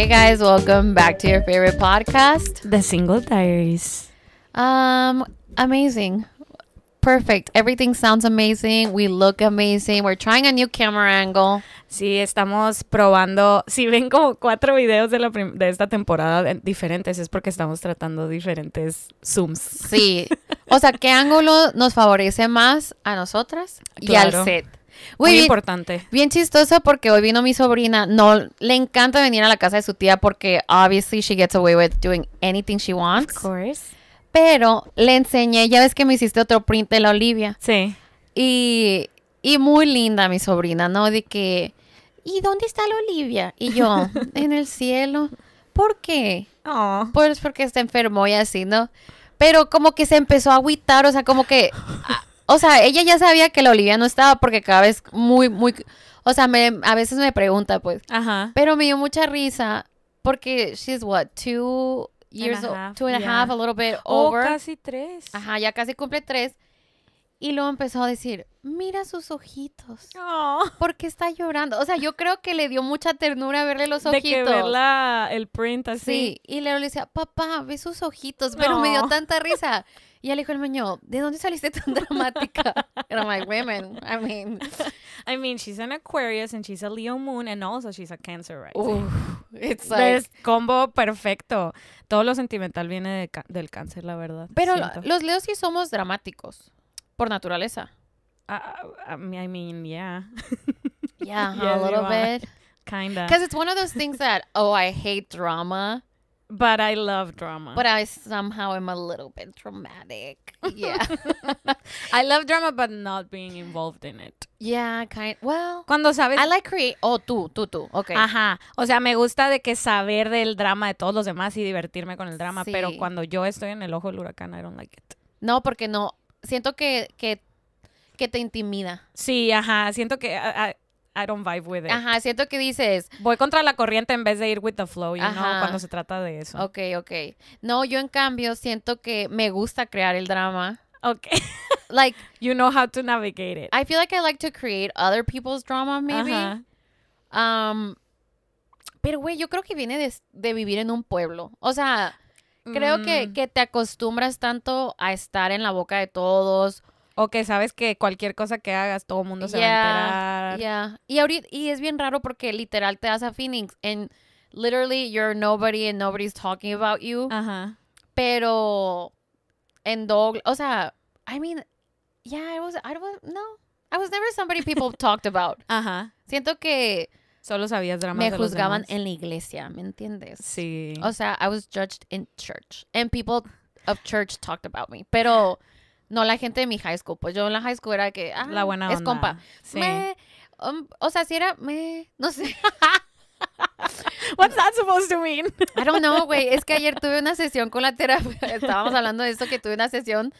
Hey guys, welcome back to your favorite podcast, The Single Diaries. Um, amazing. Perfect. Everything sounds amazing. We look amazing. We're trying a new camera angle. Sí, estamos probando. Si ven como cuatro videos de, la de esta temporada diferentes, es porque estamos tratando diferentes zooms. Sí. O sea, ¿qué ángulo nos favorece más a nosotras y al set? Muy, importante. Bien chistoso porque hoy vino mi sobrina. No, le encanta venir a la casa de su tía porque obviously she gets away with doing anything she wants. Of course. Pero le enseñé, ya ves que me hiciste otro print de la Olivia. Sí. Y, y muy linda mi sobrina, ¿no? De que, ¿y dónde está la Olivia? Y yo, en el cielo. ¿Por qué? Pues porque está enfermo y así, ¿no? Pero como que se empezó a agüitar, o sea, como que O sea, ella ya sabía que la Olivia no estaba porque cada vez muy, muy... O sea, a veces me pregunta, pues. Ajá. Pero me dio mucha risa porque she's what, two years old? two and a half, a little bit oh, over. Oh, casi tres. Ajá, ya casi cumple tres. Y luego empezó a decir, mira sus ojitos. Porque oh. ¿Por qué está llorando? O sea, yo creo que le dio mucha ternura verle los ojitos. De que verla el print así. Sí, y luego le decía, papá, ve sus ojitos. Pero me dio tanta risa. Y ella le dijo el ¿de dónde saliste tan dramática? and I'm like, women, I mean. I mean, she's an Aquarius and she's a Leo moon and also she's a Cancer right? Oof, it's like... Es combo perfecto. Todo lo sentimental viene del cáncer, la verdad. Pero los Leos sí somos dramáticos, por naturaleza. Ah, ah, um, I mean, yeah. Yeah, a little bit. Kinda. Because it's one of those things that, oh, I hate drama. But I love drama. But I somehow am a little bit dramatic. Yeah. I love drama, but not being involved in it. Yeah, kind. Well, cuando sabes. I like create. Oh, tú, tú, tú. Okay. Ajá. O sea, me gusta de que saber del drama de todos los demás y divertirme con el drama, pero cuando yo estoy en el ojo del huracán, I don't like it. No, porque no. Siento que, que, te intimida. Sí, ajá. Siento que don't vibe with it. Ajá, siento que dices. Voy contra la corriente en vez de ir with the flow, you know, cuando se trata de eso. Ok, ok. No, yo en cambio siento que me gusta crear el drama. Ok. like. You know how to navigate it. I feel like I like to create other people's drama, maybe. Ajá. Um, pero, güey, yo creo que viene de, de vivir en un pueblo. O sea, creo que, mm. que te acostumbras tanto a estar en la boca de todos. O que sabes que cualquier cosa que hagas, todo el mundo se va a enterar ya Y ahorita, y es bien raro porque literal te das a Phoenix and literally you're nobody and nobody's talking about you. Ajá. Pero en dog o sea, I mean, yeah, I was, I was, no, I was never somebody people talked about. Ajá. Siento que solo sabías drama Me juzgaban en la iglesia, ¿me entiendes? Sí. O sea, I was judged in church and people of church talked about me, pero no la gente de mi high school. Pues yo en la high school era que. Ah, Es compa. Sí. Um, o sea, si era. Me, no sé. What's that supposed to mean? I don't know, güey. Es que ayer tuve una sesión con la terapia. Estábamos hablando de esto, que tuve una sesión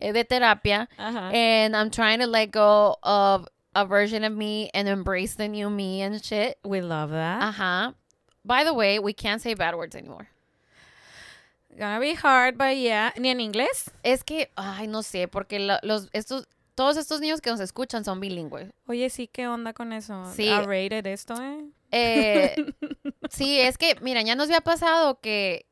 eh, de terapia. And I'm trying to let go of a version of me and embrace the new me and shit. We love that. Ajá. Uh -huh. By the way, we can't say bad words anymore. Gonna be hard, but yeah. ¿Ni en inglés? Es que, ay, no sé, porque los, estos, todos estos niños que nos escuchan son bilingües. Oye, sí, ¿qué onda con eso? Sí. rated esto, eh? eh sí, es que, mira, ya nos había pasado que,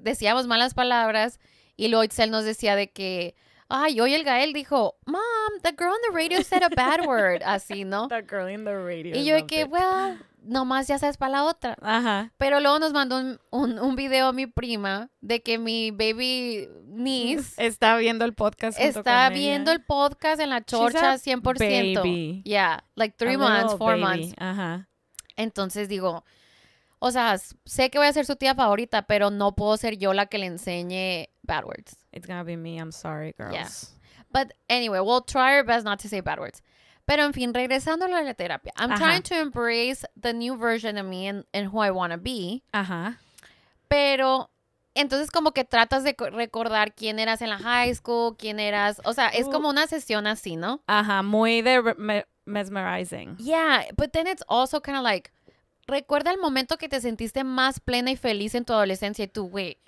decíamos malas palabras y luego Itzel nos decía de que, ay, hoy el Gael dijo, mom, the girl on the radio said a bad word, así, ¿no? The girl in the radio. Y yo de que, well, nomás ya sabes para la otra. Pero luego nos mandó un, un, video mi prima de que mi baby niece está viendo el podcast. Está viendo el podcast en la chorcha 100%. Baby. Yeah, like three months, four months. Entonces digo, o sea, sé que voy a ser su tía favorita, pero no puedo ser yo la que le enseñe bad words. It's gonna be me, I'm sorry, girls. But anyway, we'll try our best not to say bad words. Pero en fin, regresando a la terapia. I'm trying to embrace the new version of me and, who I want to be. Ajá. Pero entonces como que tratas de recordar quién eras en la high school, quién eras, o sea, es como una sesión así, ¿no? Ajá, muy de mesmerizing. Yeah, but then it's also kind of like recuerda el momento que te sentiste más plena y feliz en tu adolescencia y tú, wait,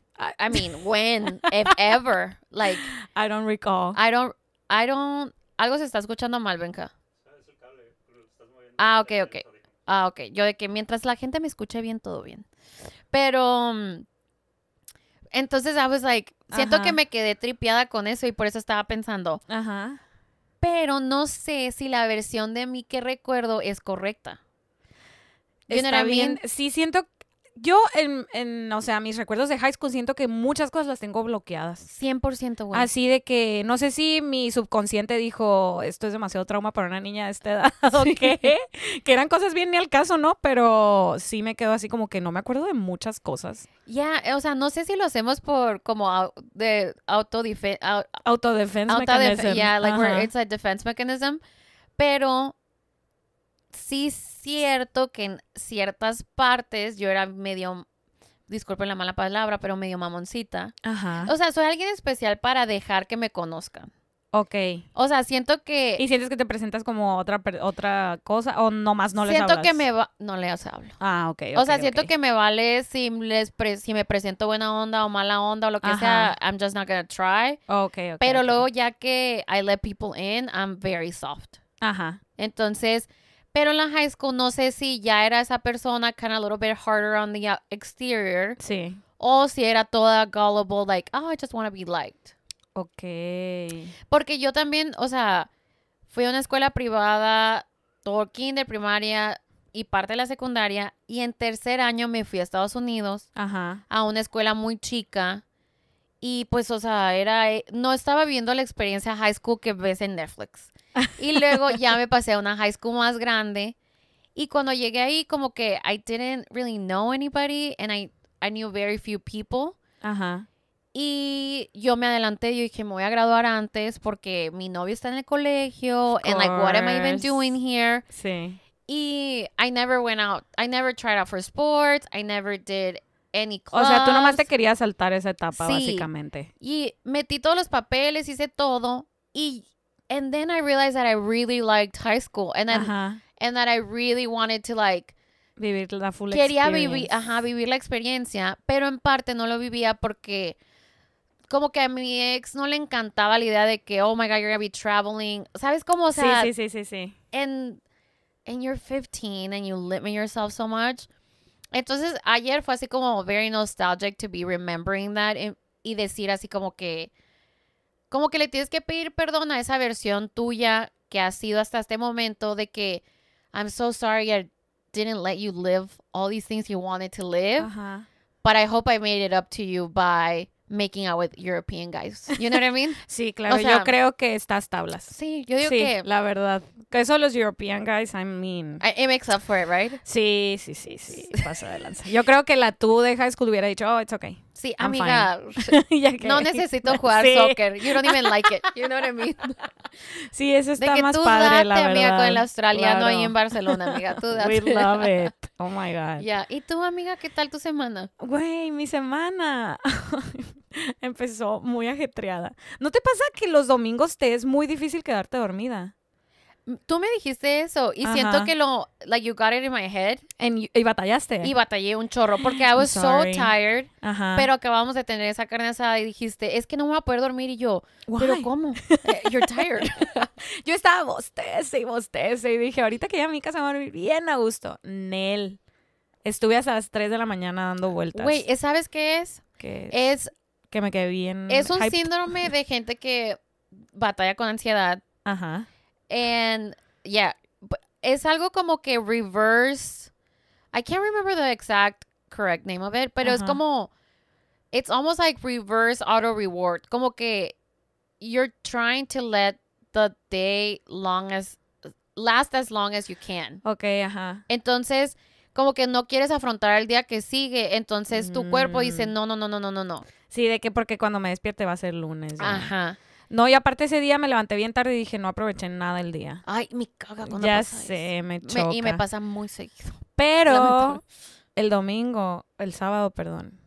I, mean, when, if ever, like I don't recall. I don't I don't algo se está escuchando mal, venga Ah, ok, ok. Ah, ok. Yo de que mientras la gente me escuche bien, todo bien. Pero. Mm, entonces, I was like, siento que me quedé tripiada con eso y por eso estaba pensando. Ajá. Pero no sé si la versión de mí que recuerdo es correcta. era bien. Sí, siento yo, en, en, o sea, mis recuerdos de high school siento que muchas cosas las tengo bloqueadas. 100%, güey. Así de que, no sé si mi subconsciente dijo, esto es demasiado trauma para una niña de esta edad, o qué, que eran cosas bien ni al caso, ¿no? Pero sí me quedo así como que no me acuerdo de muchas cosas. Ya, eh, o sea, no sé si lo hacemos por como de autodefense. Yeah, like defense mechanism. Pero sí cierto que en ciertas partes yo era medio, disculpen la mala palabra, pero medio mamoncita. Ajá. O sea, soy alguien especial para dejar que me conozcan. Ok. O sea, siento que... ¿Y sientes que te presentas como otra, otra cosa o nomás no les hablas? Siento que me No les hablo. Ah, ok. okay o sea, siento que me vale si, les si me presento buena onda o mala onda o lo que sea. I'm just not gonna try. Ok, ok. Pero luego ya que I let people in, I'm very soft. Ajá. Entonces, pero en la high school no sé si ya era esa persona kind of a little bit harder on the uh, exterior. Sí. O si era toda gullible, like, oh, I just want to be liked. Ok. Porque yo también, o sea, fui a una escuela privada, todo kinder, primaria y parte de la secundaria. Y en tercer año me fui a Estados Unidos. Ajá. A una escuela muy chica. Y pues, o sea, era, eh, no estaba viendo la experiencia high school que ves en Netflix. Y luego ya me pasé a una high school más grande. Y cuando llegué ahí, como que I didn't really know anybody and I, I knew very few people. Ajá. Y yo me adelanté, yo dije, me voy a graduar antes porque mi novio está en el colegio and like, what am I even doing here? Sí. Y I never went out, I never tried out for sports, I never did any clubs. O sea, tú nomás te querías saltar esa etapa, básicamente. Y metí todos los papeles, hice todo y And then I realized that I really liked high school, and then and that I really wanted to like vivir la full quería vivir, vivir la experiencia, pero en parte no lo vivía porque como que a mi ex no le encantaba la idea de que oh my god you're gonna be traveling, sabes cómo o sea, sí sí sí sí sí, and and you're 15 and you limit yourself so much. Entonces ayer fue así como very nostalgic to be remembering that y decir así como que como que le tienes que pedir perdón a esa versión tuya que ha sido hasta este momento de que I'm so sorry I didn't let you live all these things you wanted to live. But I hope I made it up to you by making out with European guys. You know what I mean? sí, claro. yo creo que estas tablas. Sí, yo digo que. La verdad. Que eso los European guys, I mean. it makes up for it, right? Sí, sí, sí, sí. Paso adelante. Yo creo que la tú de High School hubiera dicho, oh, it's okay. Sí, amiga, no necesito jugar soccer. You don't even like it. You know what I mean? Sí, eso está de que tú date, amiga, con el australiano ahí en Barcelona, amiga. Tú date. We love it. Oh my God. Ya, ¿Y tú, amiga, qué tal tu semana? Güey, mi semana. Empezó muy ajetreada. ¿No te pasa que los domingos te es muy difícil quedarte dormida? Tú me dijiste eso y siento que lo, like, you got it in my head. y batallaste. Y batallé un chorro porque I was so tired. Ajá. Pero acabamos de tener esa carne asada y dijiste, es que no me voy a poder dormir. Y yo, ¿pero cómo? Eh, you're tired. yo estaba bostece y bostece y dije, ahorita que ya mi casa va a dormir bien a gusto. Nel. Estuve hasta las 3 de la mañana dando vueltas. Güey, ¿sabes qué es? ¿Qué es? Que me quedé bien. Es un síndrome de gente que batalla con ansiedad. Ajá And yeah, es algo como que reverse. I can't remember the exact correct name of it, pero es como. It's almost like reverse auto reward. Como que you're trying to let the day long as last as long as you can. okay ajá. Entonces, como que no quieres afrontar el día que sigue, entonces tu cuerpo dice, mm. no, no, no, no, no, no, no. Sí, de que porque cuando me despierte va a ser lunes. Ajá. No, y aparte ese día me levanté bien tarde y dije, no aproveché nada el día. Ay, me caga cuando Ya sé, me choca. y me pasa muy seguido. Pero el domingo, el sábado, perdón.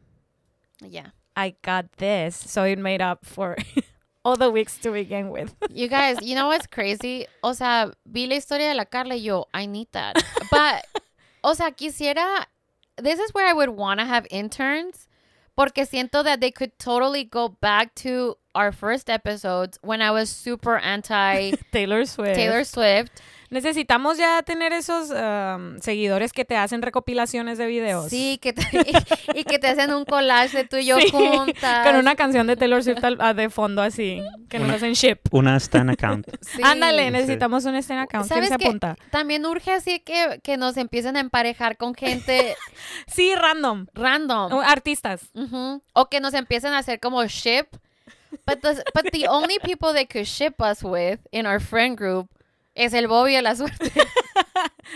Ya. Yeah. I got this, so it made up for all the weeks to begin with. You guys, you know what's crazy? O sea, vi la historia de la Carla y yo, I need that. But, o sea, quisiera, this is where I would want to have interns Porque siento that they could totally go back to our first episodes when I was super anti Taylor Swift. Taylor Swift Necesitamos ya tener esos seguidores que te hacen recopilaciones de videos. Sí, que y, que te hacen un collage de tú y yo Con una canción de Taylor Swift ah, de fondo así, que una, nos hacen ship. Una Stan account. Ándale, necesitamos una Stan account. apunta? también urge así que, nos empiecen a emparejar con gente. sí, random. Random. artistas. O que nos empiecen a hacer como ship. But the, but the only people they could ship us with in our friend group es el Bobby de la suerte.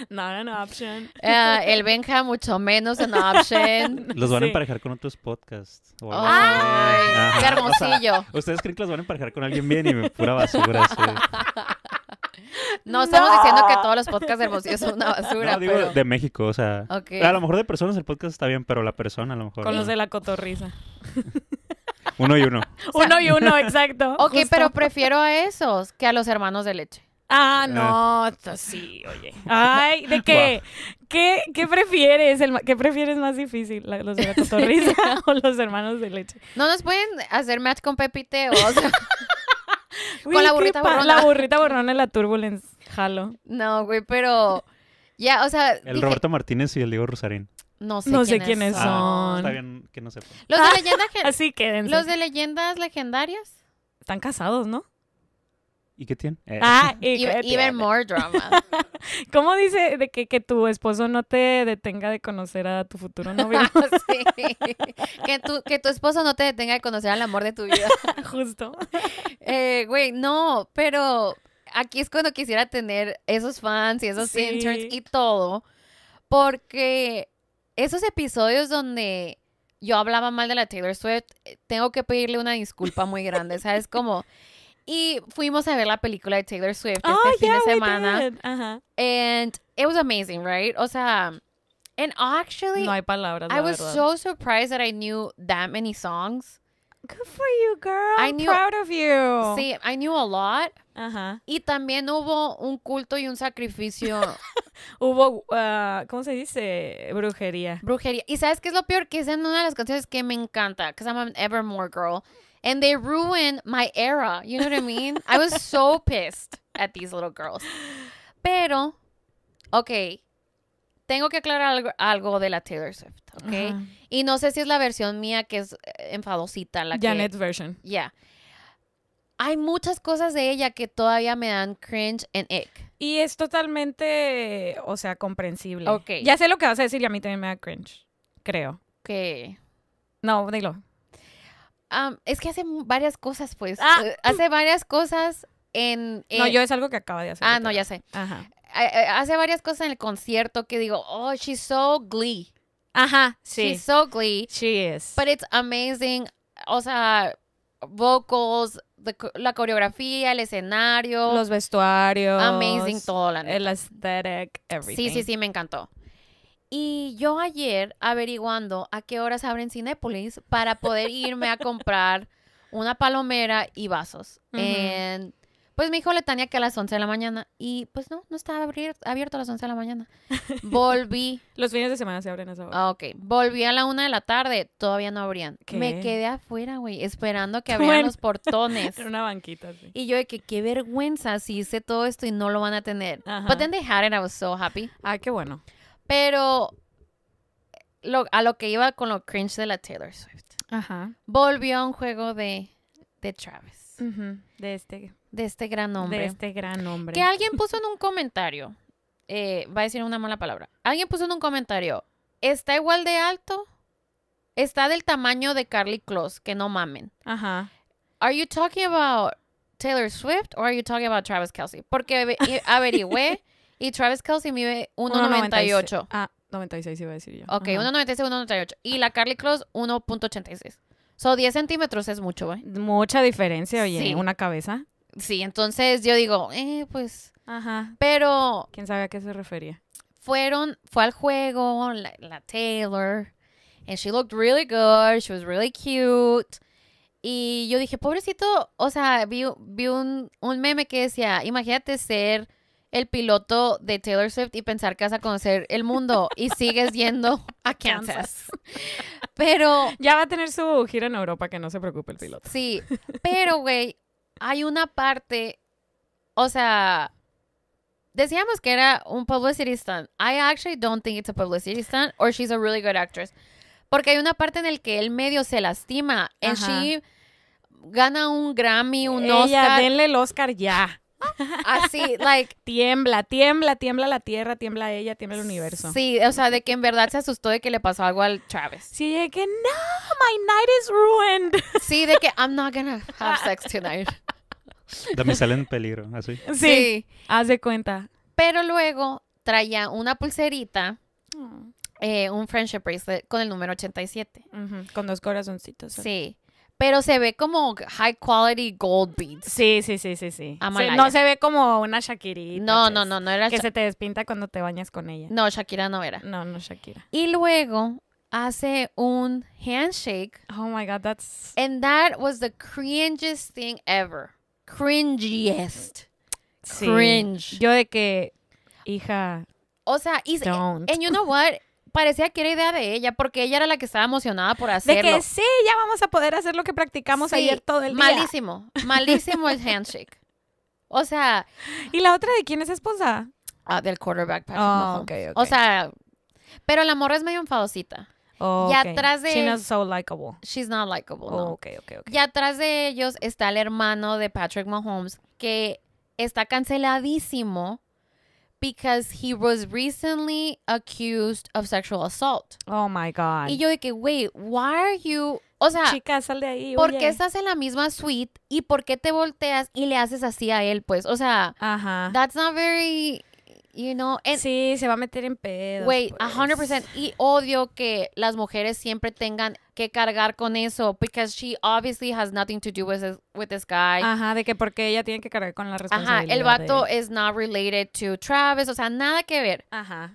Not an option. el Benja, mucho menos an option. Los van a emparejar con otros podcasts. ¡Ay! ¡Qué hermosillo! ¿Ustedes creen que los van a emparejar con alguien bien y me pura basura? No estamos diciendo que todos los podcasts hermosillos son una basura. No, digo de México, o sea. A lo mejor de personas el podcast está bien, pero la persona a lo mejor. Con los de la cotorriza. uno y uno. uno y uno, exacto. Ok, pero prefiero a esos que a los hermanos de leche. Ah, eh. no, sí, oye. Ay, ¿de qué? ¿Qué, qué prefieres? ¿Qué prefieres más difícil? ¿Los de la cotorriza o los hermanos de leche? No nos pueden hacer match con Pepite o... con la burrita borrona. La burrita y la turbulence, jalo. No, güey, pero... Ya, o sea... El Roberto Martínez y el Diego Rosarín. No sé, no quiénes, sé quiénes son. Ah, está bien que no Los de leyendas... Así quédense. Los de leyendas legendarias. Están casados, ¿no? ¿Y qué tiene? Eh. Ah, y even, more drama. ¿Cómo dice de que, que, tu esposo no te detenga de conocer a tu futuro novio? Que tu, esposo no te detenga de conocer al amor de tu vida. Justo. Eh, güey, no, pero aquí es cuando quisiera tener esos fans y esos interns y todo. Porque esos episodios donde yo hablaba mal de la Taylor Swift, eh, tengo que pedirle una disculpa muy grande. ¿Sabes? Como y fuimos a ver la película de Taylor Swift este oh, fin de semana. Uh -huh. And it was amazing, right? O sea, and actually, no hay palabras. I was verdad. so surprised that I knew that many songs. Good for you, girl. I'm proud of you. Sí, I knew a lot. Ajá. Y también hubo un culto y un sacrificio. hubo, ah, ¿cómo se dice? Brujería. Brujería. Y sabes qué es lo peor? Que es en una de las canciones que me encanta, que I'm an Evermore Girl and they ruined my era. You know what I mean? I was so pissed at these little girls. Pero, ok, tengo que aclarar algo, de la Taylor Swift, ok? Y no sé si es la versión mía que es eh, enfadosita. La version. Ya. Yeah. Hay muchas cosas de ella que todavía me dan cringe and ick. Y es totalmente, o sea, comprensible. Ok. Ya sé lo que vas a decir y a mí también me da cringe, creo. Que... No, dilo es que hace varias cosas, pues. Ah, eh, hace varias cosas en, No, eh, yo es algo que acaba de hacer. Ah, no, ya sé. Ajá. Eh, hace varias cosas en el concierto que digo, oh, she's so glee. Ajá, sí. She's so glee. She is. But it's amazing. O sea, vocals, la coreografía, el escenario. Los vestuarios. Amazing todo, El aesthetic, everything. Sí, sí, sí, me encantó. Y yo ayer averiguando a qué horas abren Cinépolis para poder irme a comprar una palomera y vasos. pues me dijo Letania que a las 11 de la mañana. Y pues no, no estaba abierto a las 11 de la mañana. Volví. Los fines de semana se abren a esa hora. Ah, ok. Volví a la 1 de la tarde. Todavía no abrían. Me quedé afuera, güey, esperando que abrieran los portones. en una banquita, sí. Y yo de que qué vergüenza si hice todo esto y no lo van a tener. But then they had it. I was so happy. Ah, qué bueno. Pero a lo que iba con lo cringe de la Taylor Swift. Ajá. Volvió a un juego de, de Travis. De este. De este gran hombre. De este gran hombre. Que alguien puso en un comentario. Eh, va a decir una mala palabra. Alguien puso en un comentario. Está igual de alto. Está del tamaño de Carly Close, que no mamen. Ajá. Are you talking about Taylor Swift or are you talking about Travis Kelsey? Porque averigüé y Travis Kelsey mide 1,98. Ah, 96 iba a decir yo. Ok, 1,96, 1,98. Y la Carly Cross, 1,86. So, 10 centímetros es mucho, güey. Mucha diferencia, oye, en una cabeza. Sí, entonces yo digo, eh, pues. Ajá. Pero. ¿Quién sabe a qué se refería? Fueron, fue al juego, la, la Taylor. And she looked really good, she was really cute. Y yo dije, pobrecito, o sea, vi, un, un meme que decía, imagínate ser el piloto de Taylor Swift y pensar que vas a conocer el mundo y sigues yendo a Kansas. Pero... Ya va a tener su gira en Europa, que no se preocupe el piloto. Sí, pero, güey, hay una parte, o sea, decíamos que era un publicity stunt. I actually don't think it's a publicity stunt or she's a really good actress. Porque hay una parte en el que el medio se lastima. And she gana un Grammy, un Ella, Oscar. denle el Oscar ya. Así, like. Tiembla, tiembla, tiembla la tierra, tiembla ella, tiembla el universo. Sí, o sea, de que en verdad se asustó de que le pasó algo al Travis. Sí, de que no, my night is ruined. Sí, de que I'm not gonna have sex tonight. También sale en peligro, así. Sí, hace cuenta. Pero luego traía una pulserita. Mm. Eh, un friendship bracelet con el número 87. Con dos corazoncitos. ¿eh? Sí. Pero se ve como high quality gold beads. Sí, sí, sí, sí, sí. no se ve como una Shakira No, pues, no, no, no era Que se te despinta cuando te bañas con ella. No, Shakira no era. No, no Shakira. Y luego hace un handshake. Oh my god, that's And that was the cringiest thing ever. Cringiest. Cringe. Yo de que hija. O sea, y, don't. and you know what? parecía que era idea de ella, porque ella era la que estaba emocionada por hacerlo. De que sí, ya vamos a poder hacer lo que practicamos ayer todo el día. Malísimo, malísimo el handshake. O sea. ¿Y la otra de quién es esposa? Ah, del quarterback Patrick oh, Mahomes. O sea, pero la morra es medio enfadosita. Oh, y atrás de. She's not so likable. She's not likable. no. Y atrás de ellos está el hermano de Patrick Mahomes, que está canceladísimo because he was recently accused of sexual assault. Oh my god. Y yo de "Wait, why are you o sea, Chica, sal de ahí, ¿por qué estás en la misma suite y por qué te volteas y le haces así a él, pues? O sea, Ajá. that's not very sí, se va a meter en pedo. 100%. Pues. Y odio que las mujeres siempre tengan que cargar con eso, because she obviously has nothing to do with this, with this guy. Ajá, de que porque ella tiene que cargar con la responsabilidad. Ajá, el vato is not related to Travis, o sea, nada que ver. Ajá.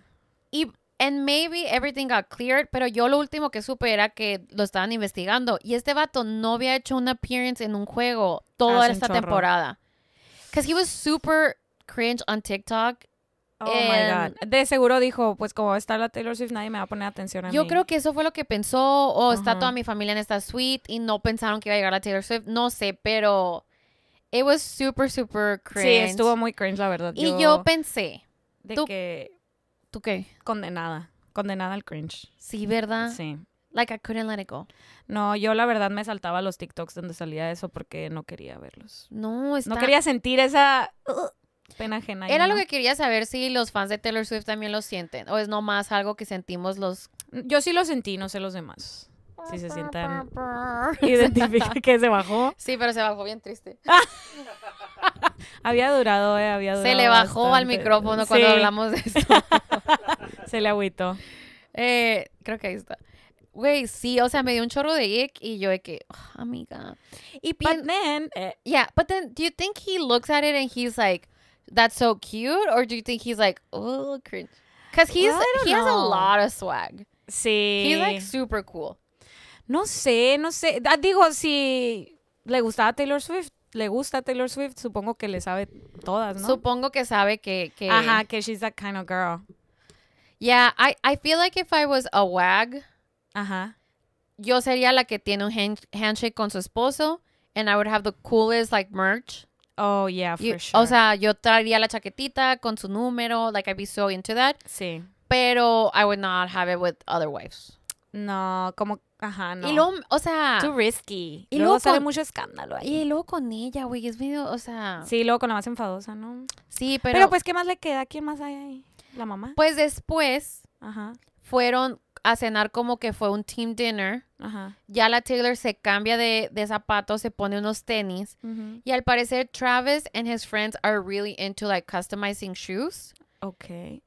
Y And maybe everything got cleared, pero yo lo último que supe era que lo estaban investigando. Y este vato no había hecho una appearance en un juego toda esta temporada. Because he was super cringe on TikTok Oh my em, God. De seguro dijo, pues como estar la Taylor Swift, nadie me va a poner atención a mí. Yo creo que eso fue lo que pensó, o está toda mi familia en esta suite y no pensaron que iba a llegar la Taylor Swift, no sé, pero it was super super cringe. Sí, estuvo muy cringe la verdad. Y yo, pensé de tú, que ¿Tú qué? Condenada, condenada al cringe. Sí, ¿verdad? Sí. Like I couldn't let it go. No, yo la verdad me saltaba los TikToks donde salía eso porque no quería verlos. No, está... No quería sentir esa pena ajena. Era lo que quería saber si los fans de Taylor Swift también lo sienten o es nomás algo que sentimos los... Yo sí lo sentí, no sé los demás. Si se sientan... Identifica que se bajó. Sí, pero se bajó bien triste. había durado, eh, había durado. Se le bajó al micrófono cuando hablamos de esto. se le agüitó. Eh, creo que ahí está. Güey, sí, o sea, me dio un chorro de ick y yo de que, ah, amiga. Y but then, eh, yeah, but then, do you think he looks at it and he's like, that's so cute, or do you think he's like, oh, cringe? Because he's well, he know. has a lot of swag. Sí. He's like super cool. No sé, no sé. Ah, digo, si le gustaba Taylor Swift, le gusta Taylor Swift, supongo que le sabe todas, ¿no? Supongo que sabe que, que Ajá, que she's that kind of girl. Yeah, I, I feel like if I was a wag, Ajá. yo sería la que tiene un hand, handshake con su esposo, and I would have the coolest like merch. Oh, yeah, for sure. O sea, yo traería la chaquetita con su número, like I'd be so into that. Sí. Pero I would not have it with other wives. No, como, ajá, no. Y luego, o sea. Too risky. Y luego, sale mucho escándalo ahí. Y luego con ella, güey, es medio, o sea. Sí, luego con la más enfadosa, ¿no? Sí, pero. Pero pues, ¿qué más le queda? ¿Quién más hay ahí? ¿La mamá? Pues después. Ajá. Fueron a cenar como que fue un team dinner. Ajá. Ya la Taylor se cambia de, zapatos, se pone unos tenis. Y al parecer Travis and his friends are really into like customizing shoes. Ok.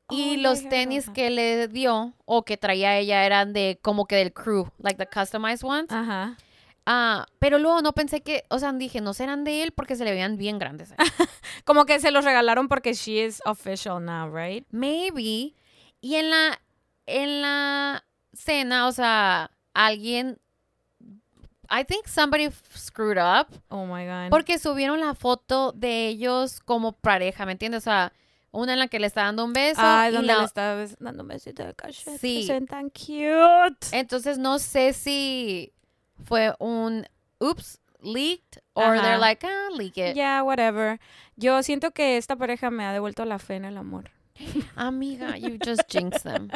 Y oh, los tenis que le dio o que traía ella eran de como que del crew, like the customized ones. Ajá. Ah, pero luego no pensé que, o sea, dije, no serán de él porque se le veían bien grandes. como que se los regalaron porque she is official now, right? Maybe. Y en la en la cena, o sea, alguien I think somebody screwed up. Oh my god. Porque subieron la foto de ellos como pareja, ¿me entiendes? O sea, una en la que le está dando un beso. Ah, y donde le está dando un besito de cachete. Sí. Se cute. Entonces no sé si fue un oops leaked or they're like, ah, leak it. Yeah, whatever. Yo siento que esta pareja me ha devuelto la fe en el amor. Amiga, you just jinxed them.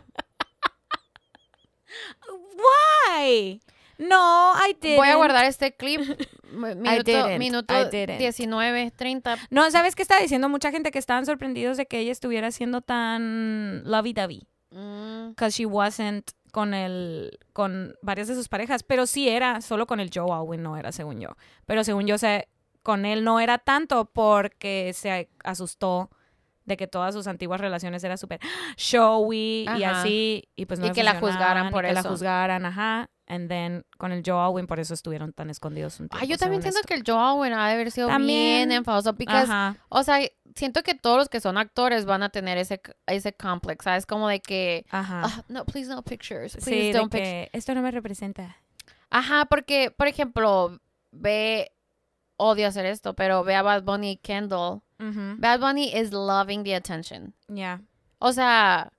Why? No, I didn't. Voy a guardar este clip. Minuto, 19, 30. No, ¿sabes qué está diciendo? Mucha gente que estaban sorprendidos de que ella estuviera siendo tan lovey-dovey. Mm. she wasn't con el con varias de sus parejas, pero sí era solo con el Joe Owen no era según yo. Pero según yo sé, con él no era tanto porque se asustó de que todas sus antiguas relaciones eran súper showy y así, y pues no Y que la juzgaran por eso. Que la juzgaran, ajá. And then con el Joe Owen, por eso estuvieron tan escondidos un tiempo, Ah, yo también siento que el Joe Owen ha de haber sido también, bien enfadoso, because, o sea, siento que todos los que son actores van a tener ese, ese complex, ¿sabes? Como de que, ajá. Ah, no, please no pictures, please sí, don't pictures. Esto no me representa. Ajá, porque, por ejemplo, ve, odio hacer esto, pero ve a Bad Bunny y Kendall Bad Bunny is loving the attention. Yeah. O sea,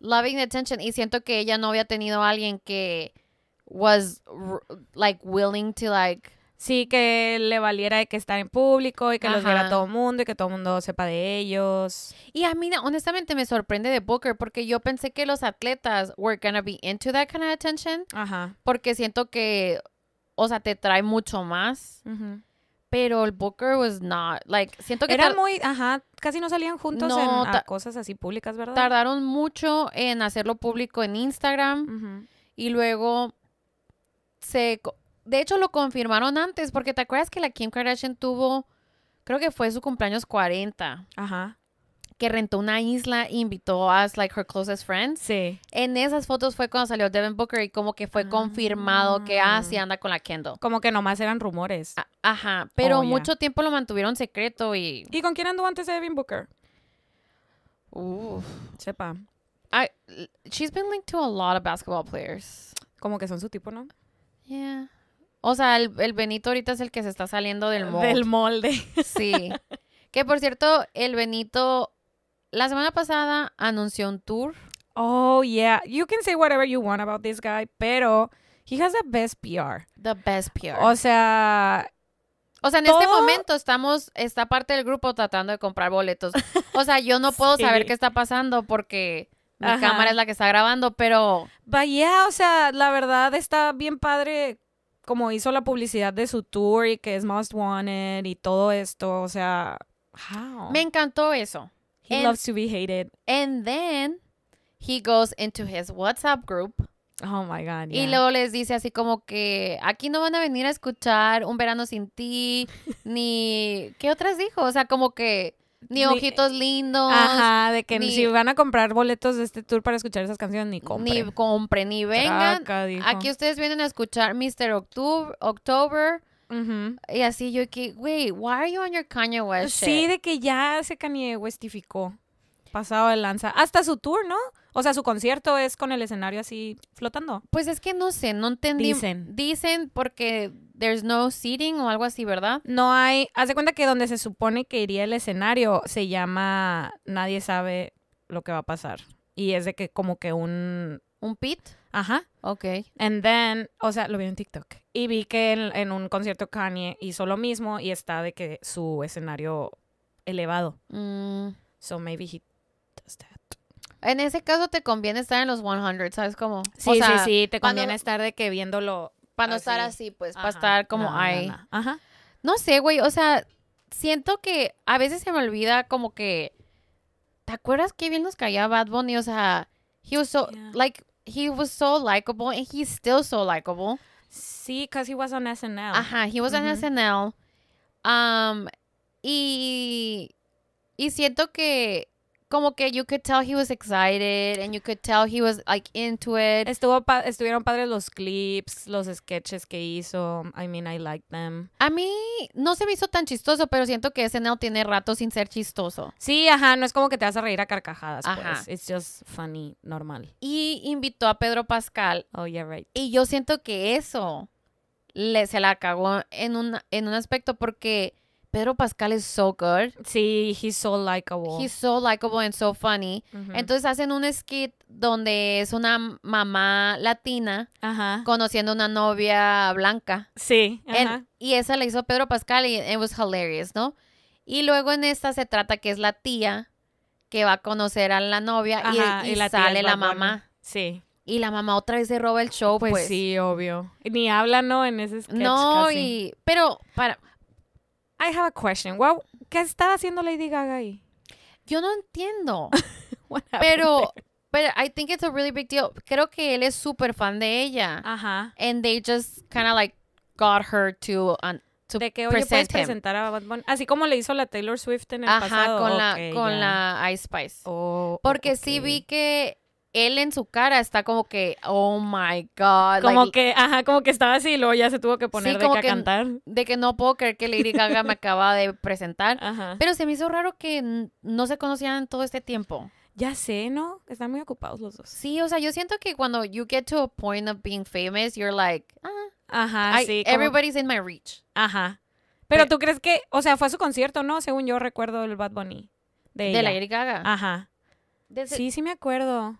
loving the attention. Y siento que ella no había tenido alguien que was like willing to like sí que le valiera que estar en público y que los viera todo el mundo y que todo el mundo sepa de ellos. Y a mí honestamente me sorprende de Booker porque yo pensé que los atletas were gonna be into that kind of attention. Ajá. Porque siento que o sea, te trae mucho más pero el Booker was not like siento que era muy ajá casi no salían juntos en cosas así públicas verdad tardaron mucho en hacerlo público en Instagram y luego se de hecho lo confirmaron antes porque te acuerdas que la Kim Kardashian tuvo creo que fue su cumpleaños 40 ajá que rentó una isla e invitó a like her closest friends. Sí. En esas fotos fue cuando salió Devin Booker y como que fue ah. confirmado que ah, sí anda con la Kendall. Como que nomás eran rumores. ajá, pero oh, mucho tiempo lo mantuvieron secreto y ¿Y con quién andó antes de Devin Booker? Uf, sepa. she's been linked to a lot of basketball players. Como que son su tipo, ¿no? Yeah. O sea, el, el Benito ahorita es el que se está saliendo del molde. Del molde. Sí. Que por cierto, el Benito la semana pasada anunció un tour. Oh, yeah. You can say whatever you want about this guy, pero he has the best PR. The best PR. O sea, o sea, en este momento estamos, esta parte del grupo tratando de comprar boletos. O sea, yo no puedo saber qué está pasando porque mi cámara es la que está grabando, pero. Vaya, yeah, o sea, la verdad está bien padre como hizo la publicidad de su tour y que es Most Wanted y todo esto. O sea, Me encantó eso. He loves to be hated. And then he goes into his WhatsApp group. Oh my God. Y luego les dice así como que aquí no van a venir a escuchar Un verano sin ti, ni. ¿Qué otras dijo? O sea, como que. Ni, ojitos lindos. Ajá, de que ni, si van a comprar boletos de este tour para escuchar esas canciones, ni compren. Ni compren, ni vengan. Traca, aquí ustedes vienen a escuchar Mr. October y así yo que, güey, why are you on your Kanye West? Sí, de que ya se Kanye Westificó. Pasado de lanza. Hasta su tour, ¿no? O sea, su concierto es con el escenario así flotando. Pues es que no sé, no entendí. Dicen. Dicen porque there's no seating o algo así, ¿verdad? No hay. Haz de cuenta que donde se supone que iría el escenario se llama Nadie sabe lo que va a pasar. Y es de que como que un ¿Un pit? Ajá. Ok. And then, o sea, lo vi en TikTok. Y vi que en, un concierto Kanye hizo lo mismo y está de que su escenario elevado. Mm. So maybe he does that. En ese caso te conviene estar en los 100, ¿sabes cómo? Sí, sí, sí, te conviene estar de que viéndolo. Para no estar así, pues, para estar como ahí. Ajá. No sé, güey, o sea, siento que a veces se me olvida como que. ¿Te acuerdas que bien nos caía Bad Bunny? O sea, he was so. he was so likable and he's still so likable. See, because he was on SNL. huh. he was mm -hmm. on SNL. Um, y, y siento que como que you could tell he was excited and you could tell he was like into it. Estuvo estuvieron padres los clips, los sketches que hizo. I mean, I like them. A mí no se me hizo tan chistoso, pero siento que SNL tiene rato sin ser chistoso. Sí, ajá, no es como que te vas a reír a carcajadas, pues. ajá. pues. It's just funny, normal. Y invitó a Pedro Pascal. Oh, yeah, right. Y yo siento que eso le se la cagó en un en un aspecto porque Pedro Pascal es so good. Sí, he's so likable. He's so likable and so funny. Entonces hacen un skit donde es una mamá latina conociendo conociendo una novia blanca. Sí. y esa la hizo Pedro Pascal y it was hilarious, ¿no? Y luego en esta se trata que es la tía que va a conocer a la novia y, sale la mamá. Sí. Y la mamá otra vez se roba el show, pues. pues. sí, obvio. Ni habla, ¿no? En ese sketch No, y... Pero para... I have a question. What ¿qué estaba haciendo Lady Gaga ahí? Yo no entiendo. pero, pero I think it's a really big deal. Creo que él es súper fan de ella. Ajá. And they just kind of like got her to, um, to de que present puedes presentar a Bad Bunny. Así como le hizo la Taylor Swift en el Ajá, pasado. con, la, con la Ice Spice. Oh, Porque sí vi que él en su cara está como que, oh my God. Como que, ajá, como que estaba así y luego ya se tuvo que poner de a cantar. De que no puedo creer que Lady Gaga me acaba de presentar. Ajá. Pero se me hizo raro que no se conocían todo este tiempo. Ya sé, ¿no? Están muy ocupados los dos. Sí, o sea, yo siento que cuando you get to a point of being famous, you're like, ah, ajá, sí. Everybody's in my reach. Ajá. Pero, tú crees que, o sea, fue su concierto, ¿no? Según yo recuerdo el Bad Bunny. De, la Lady Gaga. Ajá. Sí, sí me acuerdo.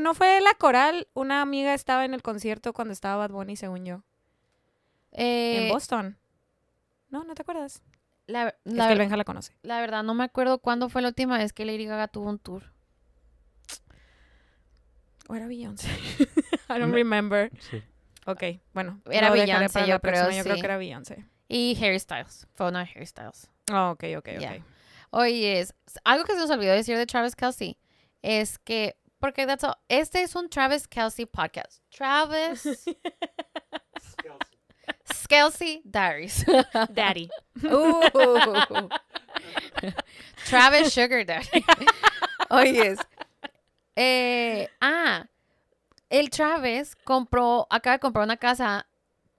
¿No fue la coral? Una amiga estaba en el concierto cuando estaba Bad Bunny, según yo. en eh, Boston. No, ¿no te acuerdas? La, la es que el Benja la conoce. La verdad, no me acuerdo cuándo fue la última vez que Lady Gaga tuvo un tour. ¿O era Beyoncé? I don't remember. Sí. Ok, bueno. Era Beyoncé, yo creo. Yo creo que era Beyoncé. Y Harry Styles. Fue una de Harry Styles. Ah, ok, ok, ok. Oye, es, algo que se nos olvidó decir de Travis Kelsey es que porque that's este es un Travis Kelsey podcast. Travis. Kelsey Diaries. Daddy. Travis Sugar Daddy. Oye. Oh, eh, ah, el Travis compró, acaba de comprar una casa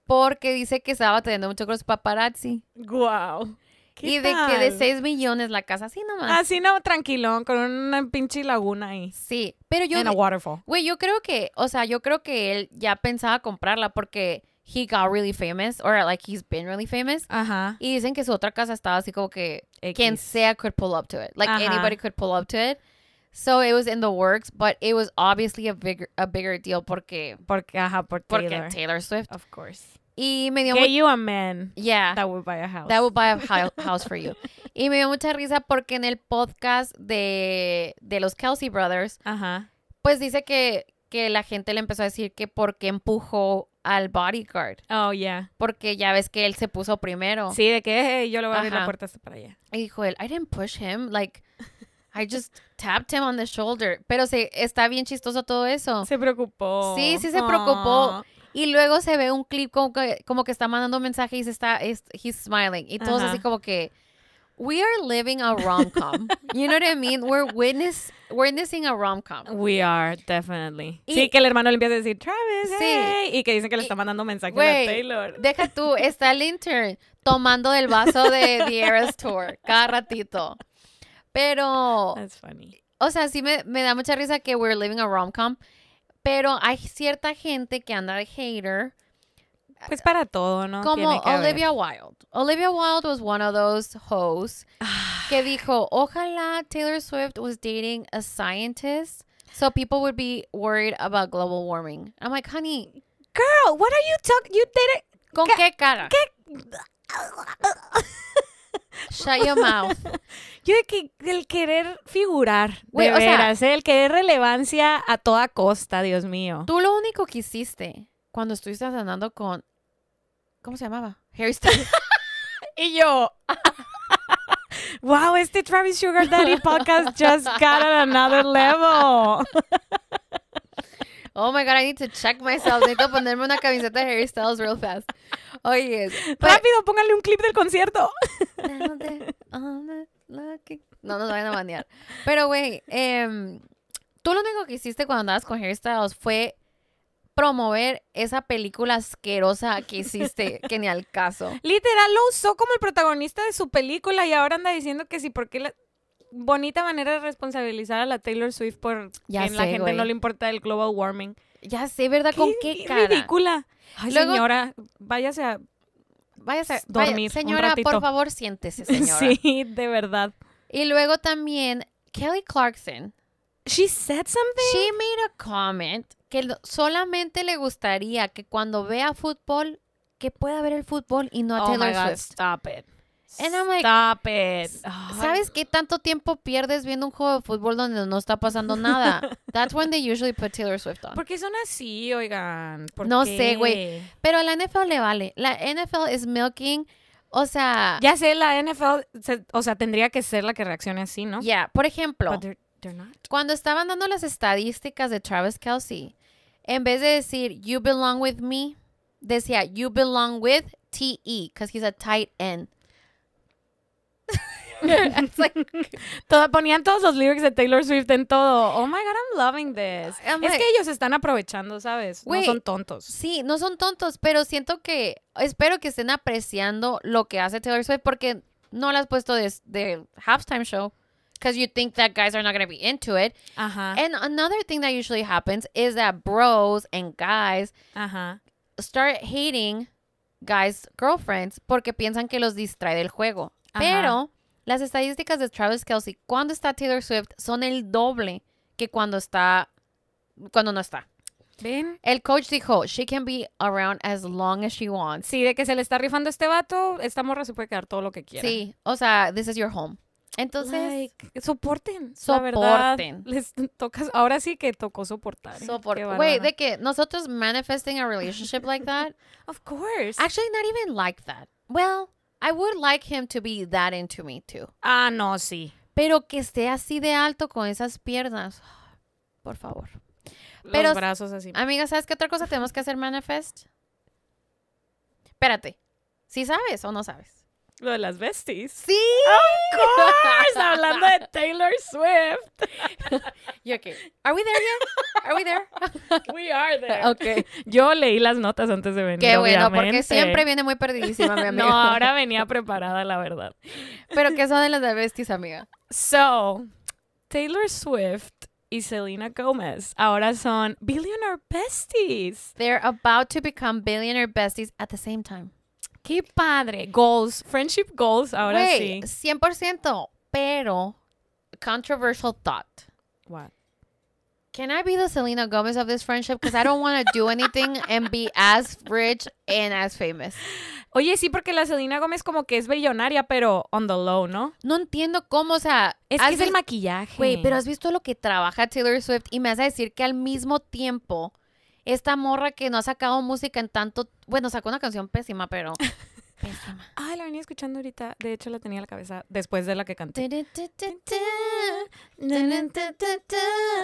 porque dice que estaba teniendo mucho con paparazzi. Wow. Y de que de 6 millones la casa, así nomás. Así no, tranquilo, con una pinche laguna ahí. Sí, pero yo... En waterfall. Güey, yo creo que, o sea, yo creo que él ya pensaba comprarla porque he got really famous, or like he's been really famous. Ajá. Y dicen que su otra casa estaba así como que quien sea could pull up to it. Like Ajá. anybody could pull up to it. So it was in the works, but it was obviously a bigger a bigger deal porque porque ajá, por porque Taylor Swift. Of course. Y me dio Get you a man. Yeah. That would buy a house. That would buy a house for you. y me dio mucha risa porque en el podcast de, los Kelsey Brothers, Ajá. pues dice que, que la gente le empezó a decir que porque empujó al bodyguard. Oh, yeah. Porque ya ves que él se puso primero. Sí, de que yo le voy a abrir la puerta hasta para allá. Y dijo él, I didn't push him. Like, I just tapped him on the shoulder. Pero se, está bien chistoso todo eso. Se preocupó. Sí, sí se preocupó. Y luego se ve un clip como que, está mandando un mensaje y se está, he's smiling. Y todos así como que, we are living a rom-com. you know what I mean? We're witness, witnessing a rom-com. We are, definitely. sí, que el hermano le empieza a decir, Travis, sí, hey, y que dicen que le está mandando mensajes a Taylor. Deja tú, está el intern tomando del vaso de The Eras Tour cada ratito. Pero... That's funny. O sea, sí me, me da mucha risa que we're living a rom-com. Pero hay cierta gente que anda de hater. Pues para todo, ¿no? Como Olivia Wilde. Olivia Wilde was one of those hoes ah. que dijo, ojalá Taylor Swift was dating a scientist so people would be worried about global warming. I'm like, honey. Girl, what are you talking? You dated... ¿Con qué cara? ¿Qué? Shut your mouth. Yo de que, el querer figurar, o veras, sea, ¿eh? el querer relevancia a toda costa, Dios mío. Tú lo único que hiciste cuando estuviste andando con, ¿cómo se llamaba? Harry Styles. y yo... wow, este Travis Sugar Daddy podcast just got at another level. Oh my god, I need to check myself. Necesito ponerme una camiseta de Harry Styles real fast. Oye, pues rápido, pónganle un clip del concierto no nos vayan a banear. Pero, güey, em, tú lo único que hiciste cuando andabas con hairstyles fue promover esa película asquerosa que hiciste, que ni al caso. Literal, lo usó como el protagonista de su película y ahora anda diciendo que sí, porque la bonita manera de responsabilizar a la Taylor Swift por que la gente no le importa el global warming. Ya sé, ¿verdad? ¿Con qué, qué ridícula. señora, váyase a a dormir. Vaya, señora, por favor, siéntese, señora. sí, de verdad. Y luego también Kelly Clarkson. She said something. She made a comment que solamente le gustaría que cuando vea fútbol que pueda ver el fútbol y no a oh Stop it. Stop it. ¿Sabes qué tanto tiempo pierdes viendo un juego de fútbol donde no está pasando nada? That's when they usually put Taylor Swift on. ¿Por son así, oigan? no sé, güey. Pero a la NFL le vale. La NFL es milking. O sea. Ya sé, la NFL, o sea, tendría que ser la que reaccione así, ¿no? Ya, por ejemplo. Cuando estaban dando las estadísticas de Travis Kelsey, en vez de decir, you belong with me, decía, you belong with TE, because he's a tight end ponían todos los lyrics de Taylor Swift en todo. Oh my god, I'm loving this. es que ellos están aprovechando, ¿sabes? no son tontos. Sí, no son tontos, pero siento que espero que estén apreciando lo que hace Taylor Swift porque no la has puesto de, de halftime show. Because you think that guys are not going to be into it. Uh And another thing that usually happens is that bros and guys start hating guys' girlfriends porque piensan que los distrae del juego. Pero las estadísticas de Travis Kelsey cuando está Taylor Swift son el doble que cuando está, cuando no está. ¿Ven? El coach dijo, she can be around as long as she wants. Sí, de que se le está rifando este vato, esta morra se puede quedar todo lo que quiera. Sí, o sea, this is your home. Entonces, soporten, soporten. les tocas, ahora sí que tocó soportar. Soporten. Wait, de que nosotros manifesting a relationship like that. of course. Actually, not even like that. Well, I would like him to be that into me too. Ah, no, sí. Pero que esté así de alto con esas piernas. Por favor. Pero, Los brazos así. Amiga, ¿sabes qué otra cosa tenemos que hacer manifest? Espérate. ¿Sí sabes o no sabes? Lo de las besties. Sí. Of course. Hablando de Taylor Swift. Are we there yet? Are we there? We are there. Okay. Yo leí las notas antes de venir. Qué bueno, porque siempre viene muy perdidísima, mi amiga. No, ahora venía preparada, la verdad. Pero ¿qué son de las de besties, amiga? So, Taylor Swift y Selena Gomez ahora son billionaire besties. They're about to become billionaire besties at the same time. Qué padre. Goals, friendship goals, ahora sí. 100%, pero controversial thought. What? Can I be the Selena Gomez of this friendship? Because I don't want to do anything and be as rich and as famous. Oye, sí, porque la Selena Gómez como que es billonaria, pero on the low, ¿no? No entiendo cómo, o sea... Es que es el maquillaje. Güey, pero has visto lo que trabaja Taylor Swift y me vas a decir que al mismo tiempo esta morra que no ha sacado música en tanto... Bueno, sacó una canción pésima, pero... Ay, la venía escuchando ahorita. De hecho, la tenía en la cabeza después de la que canté.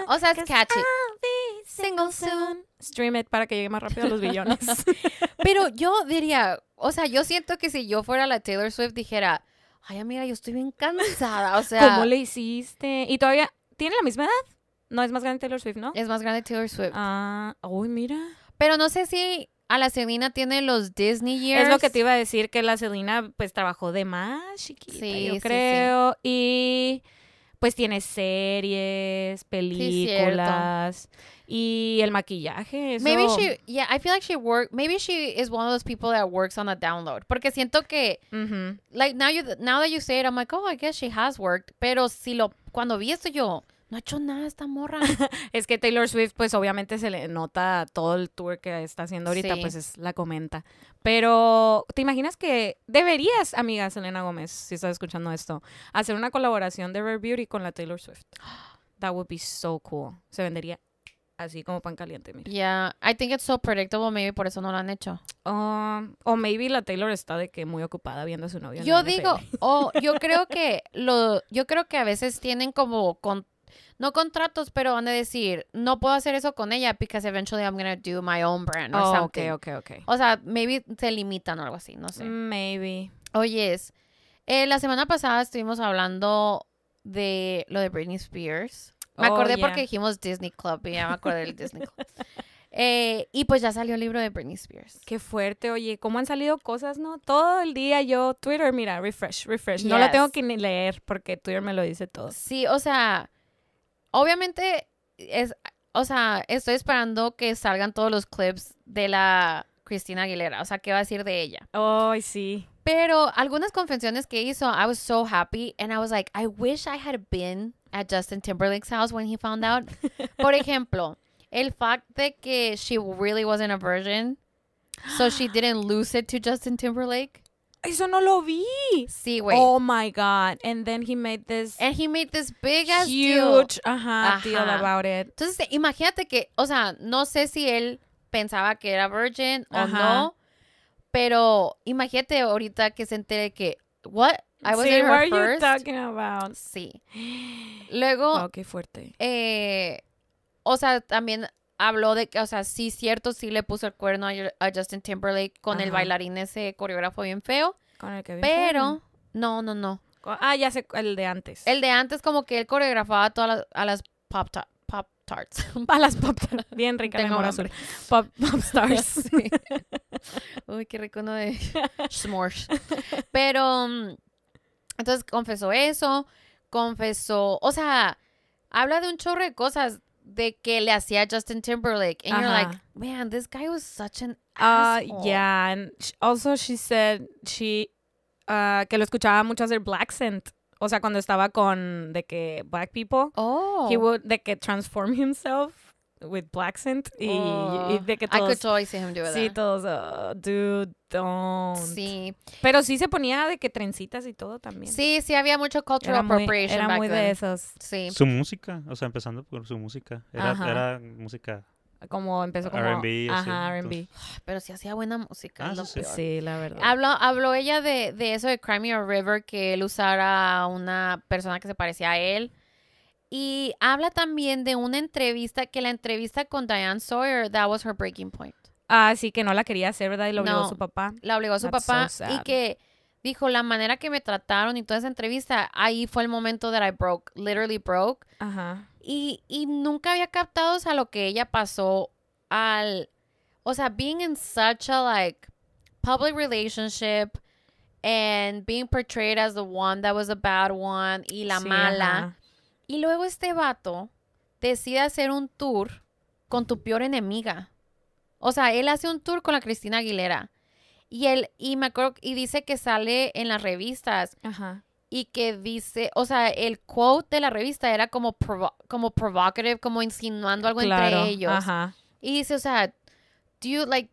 O sea, es catchy. Single soon. Stream it para que llegue más rápido a los billones. Pero yo diría, o sea, yo siento que si yo fuera la Taylor Swift dijera, ay, mira, yo estoy bien cansada. O sea, ¿cómo le hiciste? Y todavía, ¿tiene la misma edad? No, es más grande Taylor Swift, ¿no? Es más grande Taylor Swift. Ah, uy, mira. Pero no sé si a ah, la Selena tiene los Disney Years. Es lo que te iba a decir, que la Selena pues trabajó de más chiquita, yo creo. Y pues tiene series, películas y el maquillaje. Eso. Maybe she, yeah, I feel like she worked, Maybe she is one of those people that works on the download. Porque siento que, like now you, now that you say it, I'm like, oh, I guess she has worked. Pero si lo, cuando vi esto yo, no ha hecho nada esta morra. es que Taylor Swift, pues obviamente se le nota todo el tour que está haciendo ahorita, pues es la comenta. Pero, ¿te imaginas que deberías, amiga Selena Gómez, si estás escuchando esto, hacer una colaboración de Rare Beauty con la Taylor Swift? That would be so cool. Se vendería así como pan caliente, mira. Yeah, I think it's so predictable, maybe por eso no lo han hecho. Um, o maybe la Taylor está de que muy ocupada viendo a su novia. Yo digo, o yo creo que lo, yo creo que a veces tienen como con, no contratos, pero van a decir, no puedo hacer eso con ella because eventually I'm gonna do my own brand o oh, okay ok, O sea, maybe se limitan o algo así, no sé. Maybe. Oye, eh, la semana pasada estuvimos hablando de lo de Britney Spears. Me oh, acordé porque dijimos Disney Club y ya me acordé del Disney Club. Eh, y pues ya salió el libro de Britney Spears. Qué fuerte, oye, cómo han salido cosas, ¿no? Todo el día yo, Twitter, mira, refresh, refresh. No lo tengo que ni leer porque Twitter me lo dice todo. Sí, o sea, Obviamente, es, o sea, estoy esperando que salgan todos los clips de la Cristina Aguilera. O sea, ¿qué va a decir de ella? oh, sí. Pero algunas confesiones que hizo, I was so happy and I was like, I wish I had been at Justin Timberlake's house when he found out. Por ejemplo, el fact de que she really wasn't a virgin, so she didn't lose it to Justin Timberlake. Eso no lo vi. Sí, güey. Oh my god. And then he made this. And he made this big ass huge, deal. huh about it. Entonces, imagínate que, o sea, no sé si él pensaba que era virgin o no, pero imagínate ahorita que se entere que what I was in her what first. you talking about? Sí. Luego. Oh, qué fuerte. Eh, o sea, también habló de que, o sea, sí, cierto, sí le puso el cuerno a, Justin Timberlake con el bailarín ese coreógrafo bien feo. Con el que Pero, no, no, no. Ah, ya sé, el de antes. El de antes, como que él coreografaba todas las, a las pop, tarts. a las pop tarts. Bien rica Tengo azul. Pop, stars. Uy, qué rico uno de s'mores. Pero, mm, entonces confesó eso, confesó, o sea, habla de un chorro de cosas de que le hacía Justin Timberlake. And uh-huh. you're like, man, this guy was such an ah, asshole. Uh, yeah. And also she said she, uh, que lo escuchaba mucho hacer black scent. O sea, cuando estaba con, de que black people. Oh. He would, de que transform himself with black scent y, oh, de que todos I could see him do that. Sí, todos oh, dude don't. Sí. Pero sí se ponía de que trencitas y todo también. Sí, sí había mucho cultural appropriation era muy de esos. Sí. Su música, o sea, empezando por su música, era, música como empezó como R&B, ajá, R&B. Ah, pero sí hacía buena música, ah, sí. la verdad. Habló, habló ella de, de eso de Crimea River que él usara a una persona que se parecía a él y habla también de una entrevista, que la entrevista con Diane Sawyer, that was her breaking point. Ah, sí, que no la quería hacer, ¿verdad? Y lo obligó a su papá. La obligó a su papá. y que dijo, la manera que me trataron y toda esa entrevista, ahí fue el momento that I broke, literally broke. Ajá. Y, y nunca había captado, o lo que ella pasó al, o sea, being in such a, like, public relationship and being portrayed as the one that was a bad one y la mala. Ajá. Y luego este vato decide hacer un tour con tu peor enemiga. O sea, él hace un tour con la Cristina Aguilera. Y él, y me y dice que sale en las revistas. Ajá. Y que dice, o sea, el quote de la revista era como, como provocative, como insinuando algo entre ellos. Ajá. Y dice, o sea, do you like,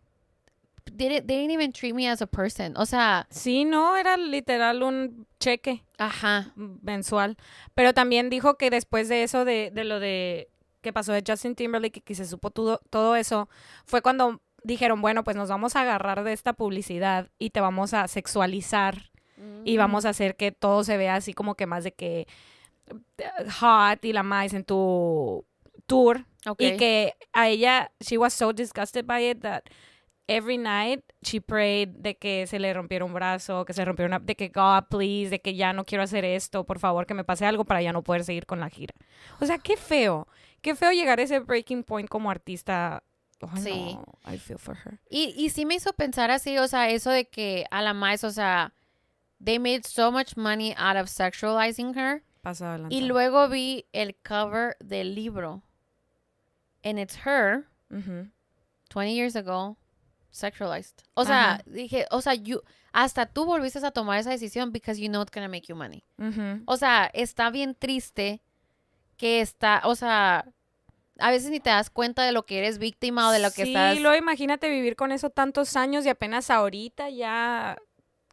they didn't even treat me as a person. O sea. Sí, no, era literal un cheque. Ajá. Mensual. Pero también dijo que después de eso, de, de lo de que pasó de Justin Timberlake, que se supo todo, todo eso, fue cuando dijeron, bueno, pues nos vamos a agarrar de esta publicidad y te vamos a sexualizar y mm. vamos a hacer que todo se vea así como que más de que uh, hot y la más en tu tour. Y que a ella, she was so disgusted by it that every night she prayed de que se le rompiera un brazo, que se rompiera una, de que God please, de que ya no quiero hacer esto, por favor que me pase algo para ya no poder seguir con la gira. O sea, qué feo, qué feo llegar a ese breaking point como artista. sí. I feel for her. Y, y sí me hizo pensar así, o sea, eso de que a la más, o sea, they made so much money out of sexualizing her. Pasado y luego vi el cover del libro. And it's her, 20 years ago, sexualized. O sea, dije, o sea, you, hasta tú volviste a tomar esa decisión because you know it's gonna make you money. O sea, está bien triste que está, o sea, a veces ni te das cuenta de lo que eres víctima o de lo que estás. Sí, lo imagínate vivir con eso tantos años y apenas ahorita ya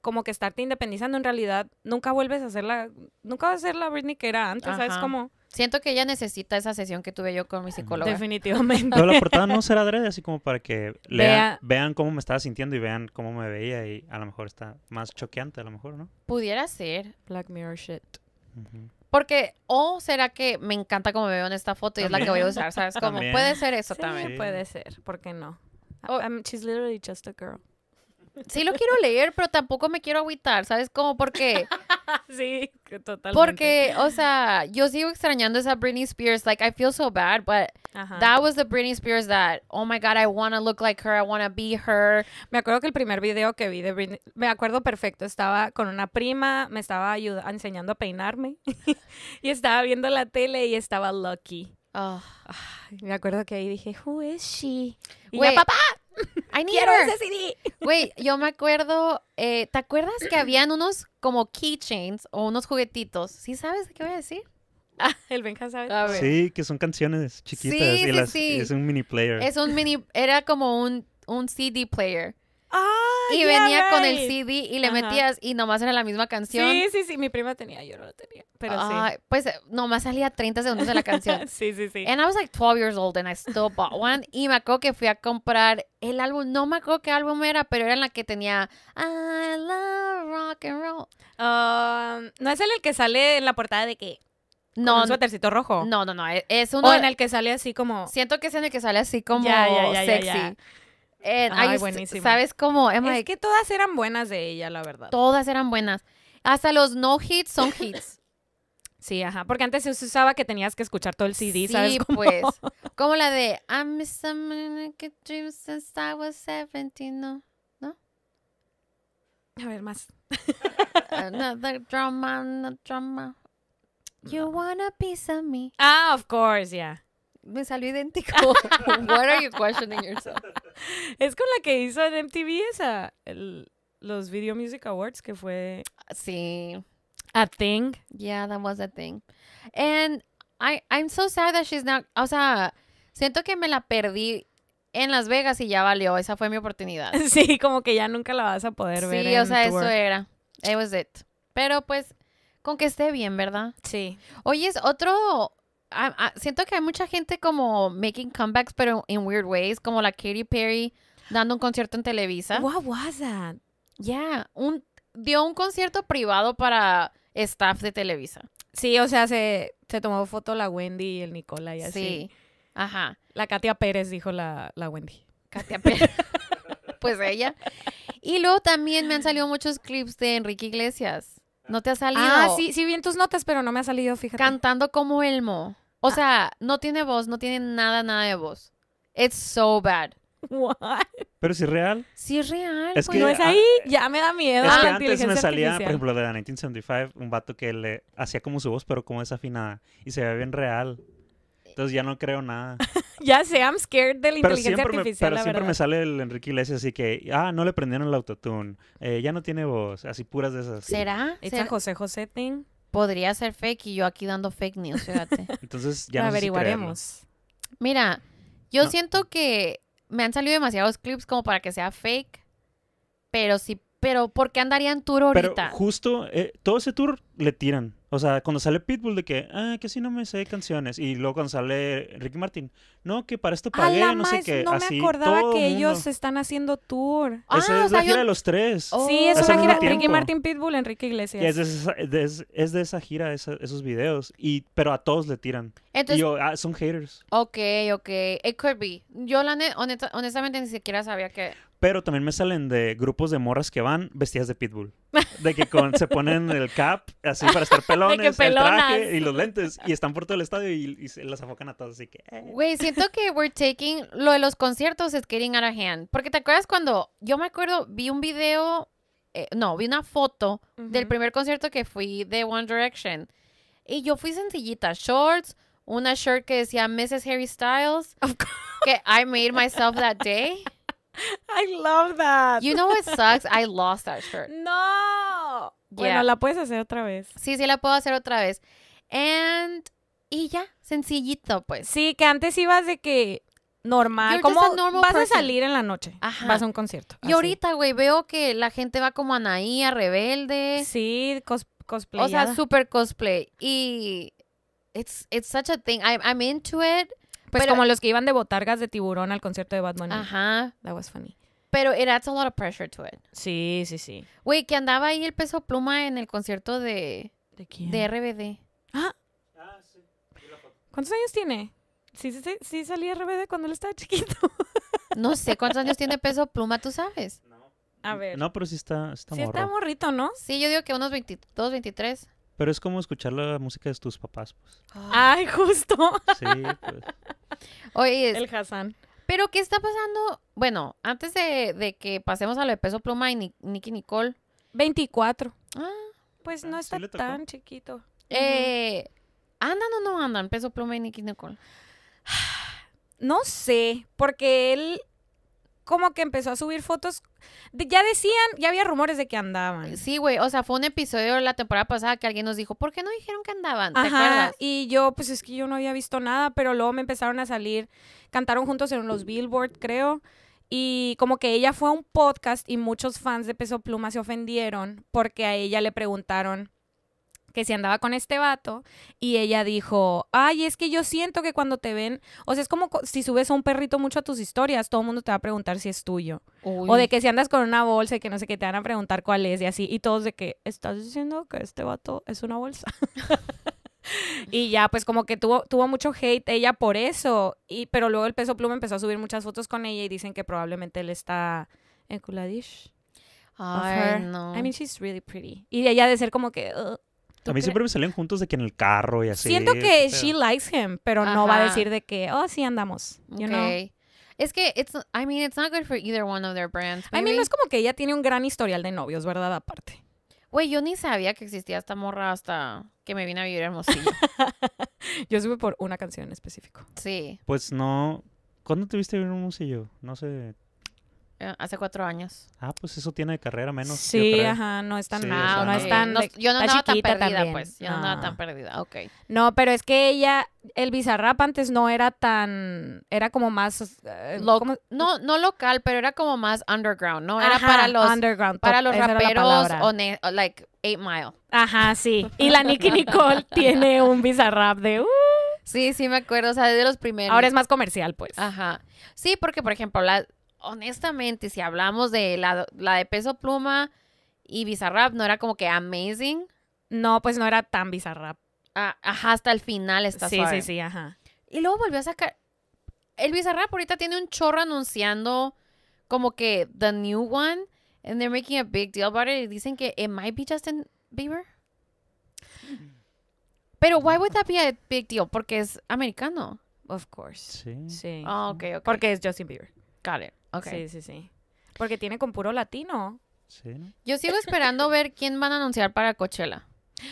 como que estarte independizando en realidad nunca vuelves a ser la nunca vas a ser la Britney que era antes, ¿sabes como Siento que ella necesita esa sesión que tuve yo con mi psicóloga. Definitivamente. Pero la portada no será adrede, así como para que vean cómo me estaba sintiendo y vean cómo me veía y a lo mejor está más choqueante, a lo mejor, ¿no? Pudiera ser. Black Mirror shit. Porque, o será que me encanta cómo me veo en esta foto y es la que voy a usar, ¿sabes? Como puede ser eso también. Puede ser, ¿por qué no? she's literally just a girl sí lo quiero leer, pero tampoco me quiero agüitar, ¿sabes cómo? Porque... sí, totalmente. Porque, o sea, yo sigo extrañando esa Britney Spears. Like, I feel so bad, but that was the Britney Spears that, oh my God, I want to look like her, I want to be her. Me acuerdo que el primer video que vi de Britney, me acuerdo perfecto, estaba con una prima, me estaba ayudando, enseñando a peinarme y estaba viendo la tele y estaba Lucky. me acuerdo que ahí dije, who is she? Y papá, Quiero ese CD. Güey, yo me acuerdo, eh, ¿te acuerdas que habían unos como keychains o unos juguetitos? ¿Sí sabes de qué voy a decir? Ah, el Benja sabe. Sí, que son canciones chiquitas y es un mini player. Es un mini, era como un, un CD player y venía con el CD y le metías y nomás era la misma canción. Sí, sí, sí, mi prima tenía, yo no lo tenía, pero sí. Pues eh, nomás salía 30 segundos de la canción. sí, sí, sí. And I was like 12 years old and I still bought one y me acuerdo que fui a comprar el álbum, no me acuerdo qué álbum era, pero era en la que tenía I love rock and roll. Um, no es el que sale en la portada de que no, un suétercito rojo. No, no, no. E, es uno. O en el que sale así como. Siento que es en el que sale así como sexy. Eh, ay, buenísimo. ¿Sabes cómo? es que todas eran buenas de ella, la verdad. Todas eran buenas. Hasta los no hits son hits. Sí, ajá. Porque antes se usaba que tenías que escuchar todo el CD, ¿sabes? pues. Como la de I'm Miss naked dream since I was 17, ¿no? ¿No? A ver, más. Another drama, another drama. You want a piece of me. Ah, of course, yeah me salió idéntico. What are you questioning yourself? Es con la que hizo en MTV esa, los Video Music Awards, que fue... Ah, sí. A thing. Yeah, that was a thing. And I, I'm so sad that she's not... O sea, siento que me la perdí en Las Vegas y ya valió. Esa fue mi oportunidad. Sí, como que ya nunca la vas a poder ver. Sí, o sea, eso era. It was it. Pero pues, con que esté bien, ¿verdad? Sí. Oye, es otro siento que hay mucha gente como making comebacks, pero en weird ways, como la Katy Perry dando un concierto en Televisa. What was that? Yeah, un, dio un concierto privado para staff de Televisa. Sí, o sea, se, se tomó foto la Wendy y el Nicola y así. Sí, ajá. La Katia Pérez dijo la, la Wendy. Katia Pérez. pues ella. Y luego también me han salido muchos clips de Enrique Iglesias. No te ha salido. Ah, sí, sí bien tus notas, pero no me ha salido, fíjate. Cantando como Elmo. O ah. sea, no tiene voz, no tiene nada, nada de voz. It's so bad. What? Pero si es real. Si es real. Es pues. que, no es ahí, ya me da miedo. Es ah, antes me salía, por ejemplo, de la 1975, un vato que le hacía como su voz, pero como desafinada. Y se ve bien real. Entonces ya no creo nada. ya sé, I'm scared de la inteligencia artificial. Me, pero siempre me sale el Enrique Iglesias así que, ah, no le prendieron el autotune, eh, ya no tiene voz, así puras de esas. ¿Será? ¿Está José José Podría ser fake y yo aquí dando fake news, fíjate. Entonces ya no averiguaremos. Mira, yo siento que me han salido demasiados clips como para que sea fake, pero sí, pero ¿por qué andarían tour ahorita? Pero justo eh, todo ese tour le tiran. O sea, cuando sale Pitbull de que, ah, que si no me sé canciones. Y luego cuando sale Ricky Martin, no, que para esto pagué, no sé qué. No me acordaba que ellos están haciendo tour. Esa ah, es la gira de los tres. sí, oh. es una gira Ricky Martin, Pitbull, Enrique Iglesias. es, de esa, gira, esos videos. Y, pero a todos le tiran. Ah, son haters. Ok, ok. It could Yo la honestamente ni siquiera sabía que... Pero también me salen de grupos de morras que van vestidas de pitbull. De que se ponen el cap así para estar pelones, el traje y los lentes. Y están por todo el estadio y, las afocan a todos. Así que. Eh. Güey, siento que we're taking. Lo de los conciertos es getting out of hand. Porque te acuerdas cuando. Yo me acuerdo, vi un video. Eh, no, vi una foto del primer concierto que fui de One Direction. Y yo fui sencillita. Shorts, una shirt que decía Mrs. Harry Styles. Que I made myself that day. I love that. You know what sucks? I lost that shirt. No. Bueno, la puedes hacer otra vez. Sí, sí, la puedo hacer otra vez. And, y ya, sencillito, pues. Sí, que antes ibas de que normal. como vas a salir en la noche? Vas a un concierto. Y ahorita, güey, veo que la gente va como a Anaí, Rebelde. Sí, cosplay. O sea, super cosplay. Y it's, it's such a thing. I'm into it. Pues como los que iban de botargas de tiburón al concierto de Bad Bunny. Ajá. That was funny. Pero it adds a lot of pressure to it. Sí, sí, sí. Güey, que andaba ahí el peso pluma en el concierto de... ¿De quién? De RBD. Ah. Ah, sí. ¿Cuántos años tiene? Sí, sí, sí Sí salía RBD cuando él estaba chiquito. no sé, ¿cuántos años tiene peso pluma? ¿Tú sabes? No. A ver. No, pero sí está, está sí está morrito, ¿no? Sí, yo digo que unos 22, 23. Pero es como escuchar la música de tus papás, pues. Ah. Ay, justo. Sí, pues. Oye, el Hassan. Pero, ¿qué está pasando? Bueno, antes de, que pasemos a lo de peso pluma y Nicky Nicole. 24. Ah, pues ah, no está tan chiquito. Eh, ¿Andan o no andan peso pluma y Nicky Nicole? No sé, porque él como que empezó a subir fotos. ya decían, ya había rumores de que andaban. Sí, güey. O sea, fue un episodio la temporada pasada que alguien nos dijo, ¿por qué no dijeron que andaban? Ajá, Y yo, pues es que yo no había visto nada, pero luego me empezaron a salir. Cantaron juntos en los Billboard, creo. Y como que ella fue a un podcast y muchos fans de Peso Pluma se ofendieron porque a ella le preguntaron que si andaba con este vato y ella dijo, ay, es que yo siento que cuando te ven, o sea, es como si subes a un perrito mucho a tus historias, todo el mundo te va a preguntar si es tuyo. O de que si andas con una bolsa y que no sé qué, te van a preguntar cuál es y así, y todos de que, ¿estás diciendo que este vato es una bolsa? y ya, pues como que tuvo, tuvo mucho hate ella por eso, y, pero luego el peso pluma empezó a subir muchas fotos con ella y dicen que probablemente él está en Kuladish. Ay, no. I mean, she's really pretty. Y ella de ser como que, a mí siempre me salen juntos de que en el carro y así. Siento que she likes him, pero no va a decir de que, oh, sí andamos. You know? Es que, it's, I mean, it's not good for either one of their brands. a I mean, no es como que ella tiene un gran historial de novios, ¿verdad? Aparte. Güey, yo ni sabía que existía esta morra hasta que me vine a vivir a Hermosillo. yo supe por una canción en específico. Sí. Pues no. ¿Cuándo te viste vivir vivir Hermosillo? No sé, eh, hace cuatro años. Ah, pues eso tiene de carrera menos. Sí, ajá, no es tan. no, no, yo no estaba tan perdida, pues. Yo no. estaba ah. tan perdida, ok. No, pero es que ella, el bizarrap antes no era tan. Era como más. Eh, no, no local, pero era como más underground, ¿no? Era para los. Underground, para los raperos, like, Eight Mile. Ajá, sí. Y la Nicki Nicole tiene un bizarrap de. Uh. Sí, sí me acuerdo, o sea, de los primeros. Ahora es más comercial, pues. Ajá. Sí, porque, por ejemplo, la, honestamente, si hablamos de la, de peso pluma y Bizarrap, no era como que amazing. No, pues no era tan Bizarrap. Ah, ajá, hasta el final está Sí, sí, sí, ajá. Y luego volvió a sacar. El Bizarrap ahorita tiene un chorro anunciando como que the new one, and they're making a big deal about it. Y dicen que it might be Justin Bieber. Pero why would that be a big deal? Porque es americano. Of course. Sí. sí. Oh, okay, okay. Porque es Justin Bieber. Got it. Sí, sí, sí. Porque tiene con puro latino. Sí. Yo sigo esperando ver quién van a anunciar para Coachella.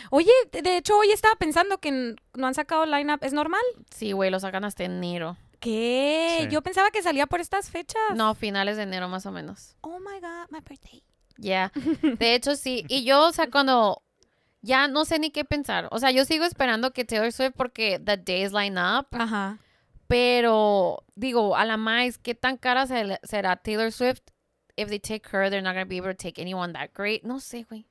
Oye, de hecho hoy estaba pensando que no han sacado lineup, ¿es normal? Sí, güey, lo sacan hasta enero. ¿Qué? Yo pensaba que salía por estas fechas. No, finales de enero más o menos. Oh my god, my birthday. Ya. Yeah. De hecho sí, y yo o sea cuando ya no sé ni qué pensar. O sea, yo sigo esperando que Taylor Swift porque The Days Line Up. Ajá. Pero digo, a la más, ¿qué tan cara será Taylor Swift? If they take her, they're not going to be able to take anyone that great. No sé, güey.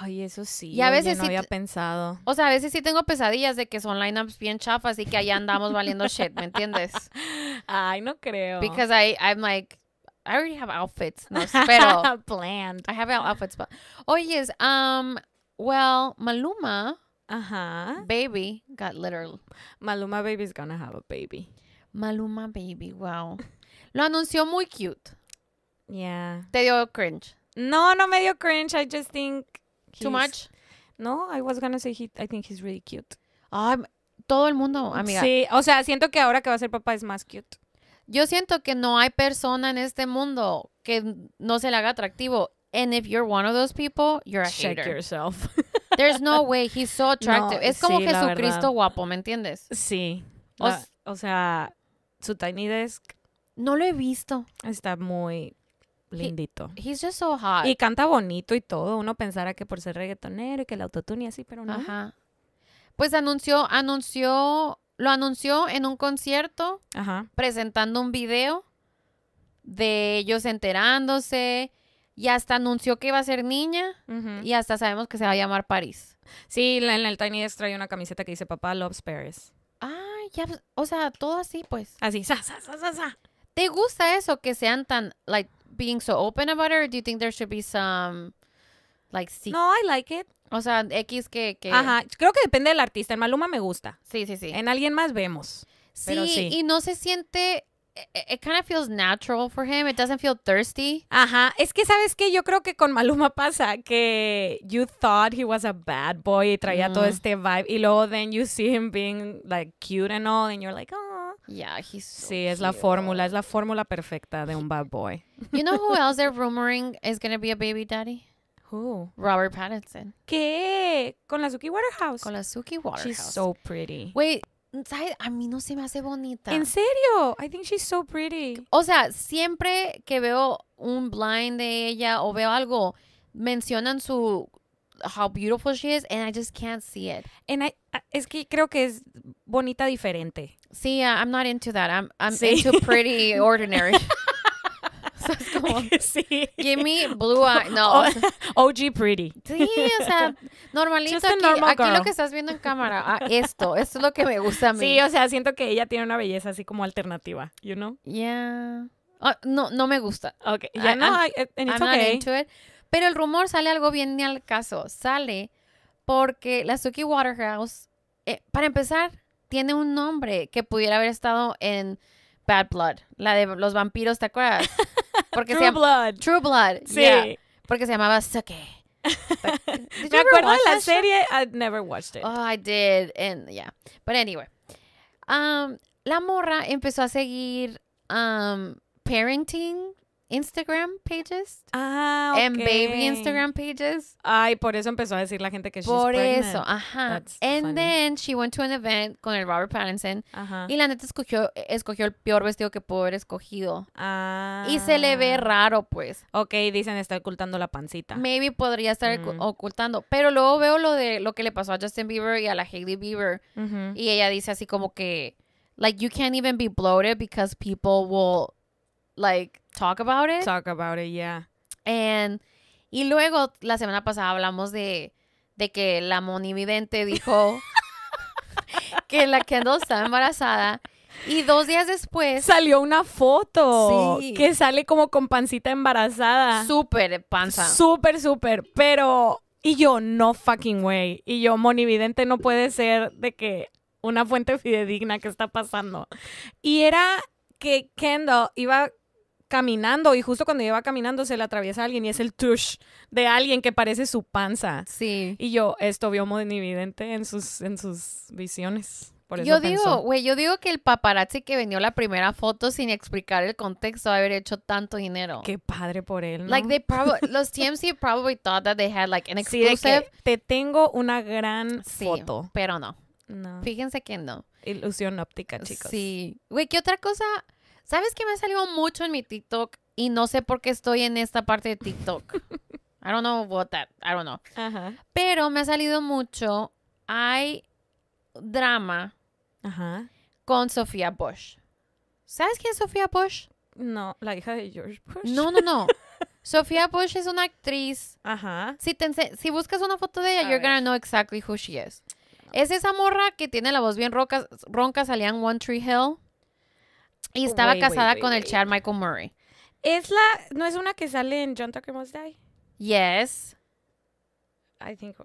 Ay, eso sí. Y a veces yo no sí, había pensado. O sea, a veces sí tengo pesadillas de que son lineups bien chafas y que allá andamos valiendo shit, ¿me entiendes? Ay, no creo. Because I, I'm like, I already have outfits. No, pero. Planned. I have outfits. But... Oh, Um, well, Maluma Ajá. Baby got literal. Maluma is gonna have a baby. Maluma Baby, wow. Lo anunció muy cute. Yeah. ¿Te dio cringe? No, no me dio cringe. I just think. Too much? No, I was gonna say he, I think he's really cute. todo el mundo, amiga. Sí, o sea, siento que ahora que va a ser papá es más cute. Yo siento que no hay persona en este mundo que no se le haga atractivo. And if you're one of those people, you're a Check hater. yourself. There's no way, he's so attractive. es como Jesucristo guapo, ¿me entiendes? Sí. O, sea, su Tiny Desk. No lo he visto. Está muy lindito. he's just so hot. Y canta bonito y todo. Uno pensara que por ser reggaetonero y que el autotune y así, pero no. Ajá. Pues anunció, anunció, lo anunció en un concierto, Ajá. presentando un video de ellos enterándose y hasta anunció que iba a ser niña. Y hasta sabemos que se va a llamar París. Sí, en el Tiny Desk trae una camiseta que dice Papá Loves Paris. Ah, ya. Pues, o sea, todo así, pues. Así, sa, sa, sa, sa, ¿Te gusta eso que sean tan, like, being so open about it? Or do you think there should be some, like, sí. No, I like it. O sea, X que, Ajá, creo que depende del artista. En Maluma me gusta. Sí, sí, sí. En alguien más vemos. sí, y no se siente it kind of feels natural for him. It doesn't feel thirsty. Ajá. Es que, ¿sabes que Yo creo que con Maluma pasa que you thought he was a bad boy y traía todo mm. este vibe. Y luego then you see him being like cute and all and you're like, oh. Yeah, he's so Sí, es la fórmula. Es la fórmula perfecta de un bad boy. You know who else they're rumoring is going to be a baby daddy? Who? Robert Pattinson. ¿Qué? Con la Suki Waterhouse. Con la Suki Waterhouse. She's so pretty. Wait, ¿sabes? A mí no se me hace bonita. ¿En serio? I think she's so pretty. O sea, siempre que veo un blind de ella o veo algo, mencionan su how beautiful she is and I just can't see it. And I, ah, es que creo que es bonita diferente. Sí, I'm not into that. I'm, I'm into pretty ordinary. como, sí. give me blue eye. No. OG pretty. Sí, o sea, normalito aquí, normal aquí, lo que estás viendo en cámara, ah, esto, esto es lo que me gusta a mí. Sí, o sea, siento que ella tiene una belleza así como alternativa, you know? Yeah. Ah, no, no me gusta. Ok, ah, no, eh, it. Pero el rumor sale algo bien ni al caso. Sale porque la Suki Waterhouse, eh, para empezar, tiene un nombre que pudiera haber estado en Bad Blood, la de los vampiros, ¿te acuerdas? Porque True se llama, Blood. True Blood. Sí. Yeah, porque se llamaba Suke. But, Me la serie. I never watched it. Oh, I did. And yeah. But anyway. Um, la morra empezó a seguir um, parenting Instagram pages. Ah, baby Instagram pages. Ay, por eso empezó a decir la gente que she's Por eso, ajá. And then she went to an event con el Robert Pattinson. Ajá. Y la neta escogió, escogió el peor vestido que pudo haber escogido. Ah. Y se le ve ah. raro, pues. Ok, dicen está ocultando la pancita. Maybe podría estar mm. ocultando. Pero luego veo lo de lo que le pasó a Justin Bieber y a la Hailey Bieber. Y ella dice así como que, like, you can't even be bloated because people will like talk about it. Talk about it, yeah. y luego la semana pasada hablamos de que la monividente dijo que la Kendall estaba embarazada. Y dos días después salió una foto que sale como con pancita embarazada. Súper panza. Súper, súper. Pero, y yo, no fucking way. Y yo, monividente no puede ser de que una fuente fidedigna que está pasando. Y era que Kendall iba caminando y justo cuando lleva caminando se le atraviesa a alguien y es el tush de alguien que parece su panza. Sí. Y yo, esto vio evidente en sus, en sus visiones. yo digo, güey, yo digo que el paparazzi que vendió la primera foto sin explicar el contexto haber hecho tanto dinero. Qué padre por él, ¿no? los TMC probably thought that they had like Sí, que te tengo una gran foto. pero no. No. Fíjense que no. Ilusión óptica, chicos. Sí. Güey, ¿qué otra cosa? ¿Sabes qué me ha salido mucho en mi TikTok? Y no sé por qué estoy en esta parte de TikTok. I don't know what that, I don't know. Pero me ha salido mucho. Hay drama con Sofía Bush. ¿Sabes quién es Sofía Bush? No, la hija de George Bush. No, no, no. Sofía Bush es una actriz. Ajá. Si, si buscas una foto de ella, you're going gonna know exactly who she is. Es esa morra que tiene la voz bien ronca, salía en One Tree Hill. Y oh, estaba casada con el Chad Michael Murray. Es la, no es una que sale en John Tucker Must Die. Yes. I think.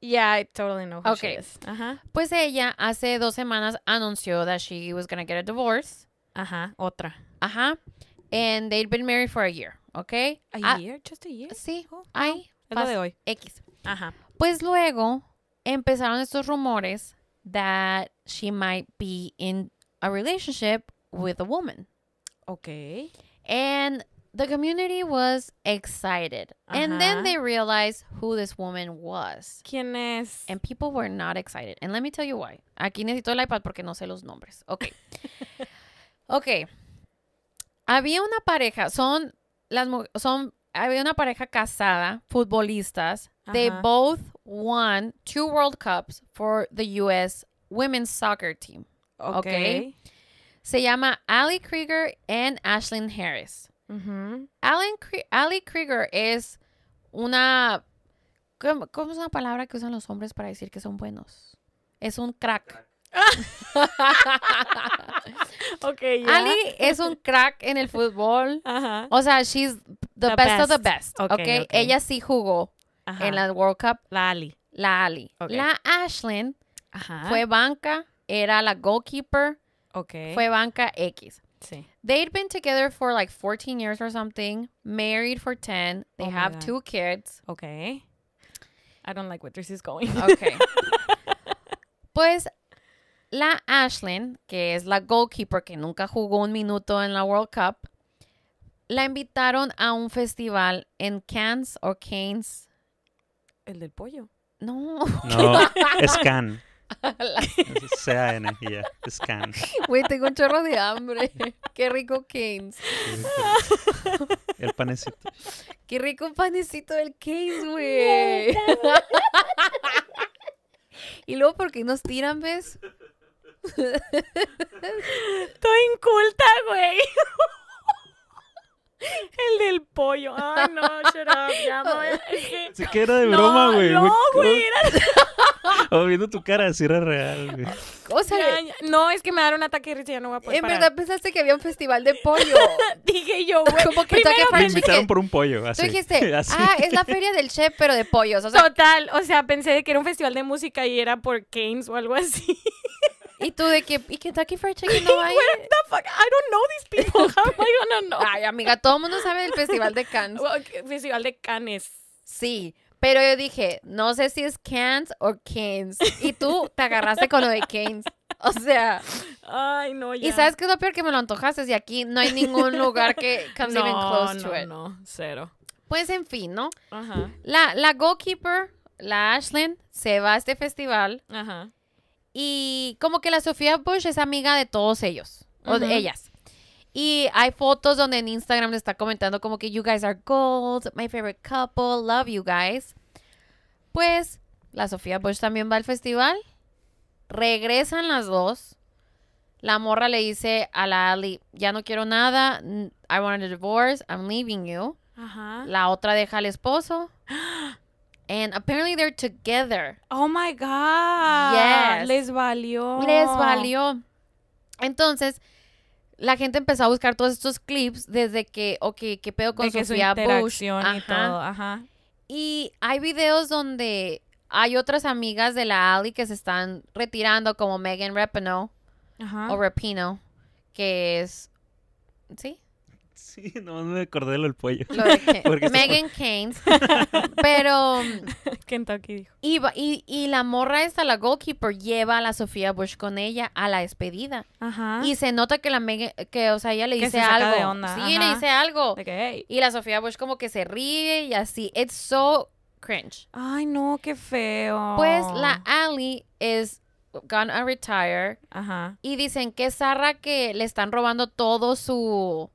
Yeah, I totally know who okay. she is. Uh Pues ella hace dos semanas anunció that she was gonna get a divorce. Ajá, otra. Ajá. And they'd been married for a year, okay? A ah, year, just a year. Sí. Oh, ay, es de hoy. X. Ajá. Pues luego empezaron estos rumores that she might be in a relationship with a woman. Okay. And the community was excited. Uh-huh. And then they realized who this woman was. ¿Quién es? And people were not excited. And let me tell you why. Aquí necesito el iPad porque no sé los nombres. Okay. okay. Había una pareja, son las son había una pareja casada, futbolistas. Uh-huh. They both won two World Cups for the US women's soccer team. Okay. okay. se llama Ali Krieger and Ashlyn Harris. Ali Krieger es una... ¿cómo, es una palabra que usan los hombres para decir que son buenos? Es un crack. Ali es un crack en el fútbol. O sea, she's the, best, of the best. Ella sí jugó en la World Cup. La Ali. La Ali. La Ashlyn fue banca, era la goalkeeper Okay. Fue banca X. Sí. They'd been together for like 14 years or something, married for 10. They oh have two kids. Okay. I don't like where this is going. Okay. pues la Ashlyn, que es la goalkeeper que nunca jugó un minuto en la World Cup, la invitaron a un festival en Cannes o Cannes. El del pollo. No. No, es Cannes. C-A-N, Scan. Güey, tengo un chorro de hambre. Qué rico Keynes. El panecito. Qué rico panecito del Keynes, güey. y luego, porque nos tiran, ves? Estoy inculta, güey. El del pollo. Ay, no, shut up. Ya que... Sí que era de broma, güey. No, güey, era... O viendo tu cara, si era real, güey. O no, es que me daron un ataque de risa ya no voy a poder En verdad pensaste que había un festival de pollo. Dije yo, güey. que Primero Me invitaron por un pollo, así. Tú dijiste, ah, es la feria del chef, pero de pollos. Total, o sea, pensé que era un festival de música y era por Keynes o algo así. Y tú de que, ¿y Kentucky Fried Chicken no va Where the I don't know these people. I know? Ay, amiga, todo el mundo sabe del Festival de Cannes. Festival de Cannes. Sí. Pero yo dije, no sé si es Cannes o Keynes. Y tú te agarraste con lo de Keynes. O sea. Ay, no, ya. Y sabes que es lo peor que me lo antojaste. Y aquí no hay ningún lugar que comes no, even close no, to it. No, cero. Pues en fin, ¿no? Ajá. La, la goalkeeper, la Ashlyn, se va a este festival. Ajá. Y como que la Sofía Bush es amiga de todos ellos, o de ellas. Y hay fotos donde en Instagram le está comentando como que you guys are gold, my favorite couple, love you guys. Pues la Sofía Bush también va al festival. Regresan las dos. La morra le dice a la Ali, ya no quiero nada, I want a divorce, I'm leaving you. La otra deja al esposo. ¡Ah! And apparently they're together. Oh my God. Yes. Les valió. Les valió. Entonces, la gente empezó a buscar todos estos clips desde que, ok, qué pedo con Sofía su Bush. Y todo, Y hay videos donde hay otras amigas de la Ali que se están retirando, como Megan repino O Rapino, que es. ¿Sí? Sí, no me acordé lo del pollo. Lo Megan Keynes. Pero. Kentucky dijo. Y, y, la morra esta, la goalkeeper, lleva a la Sofía Bush con ella a la despedida. Ajá. Y se nota que la Megan, que, o sea, ella le dice algo. De onda. Sí, le dice algo. De hey. Y la Sofía Bush como que se ríe y así. It's so cringe. Ay, no, qué feo. Pues la Ali es gonna retire. Ajá. Y dicen que Sarra que le están robando todo su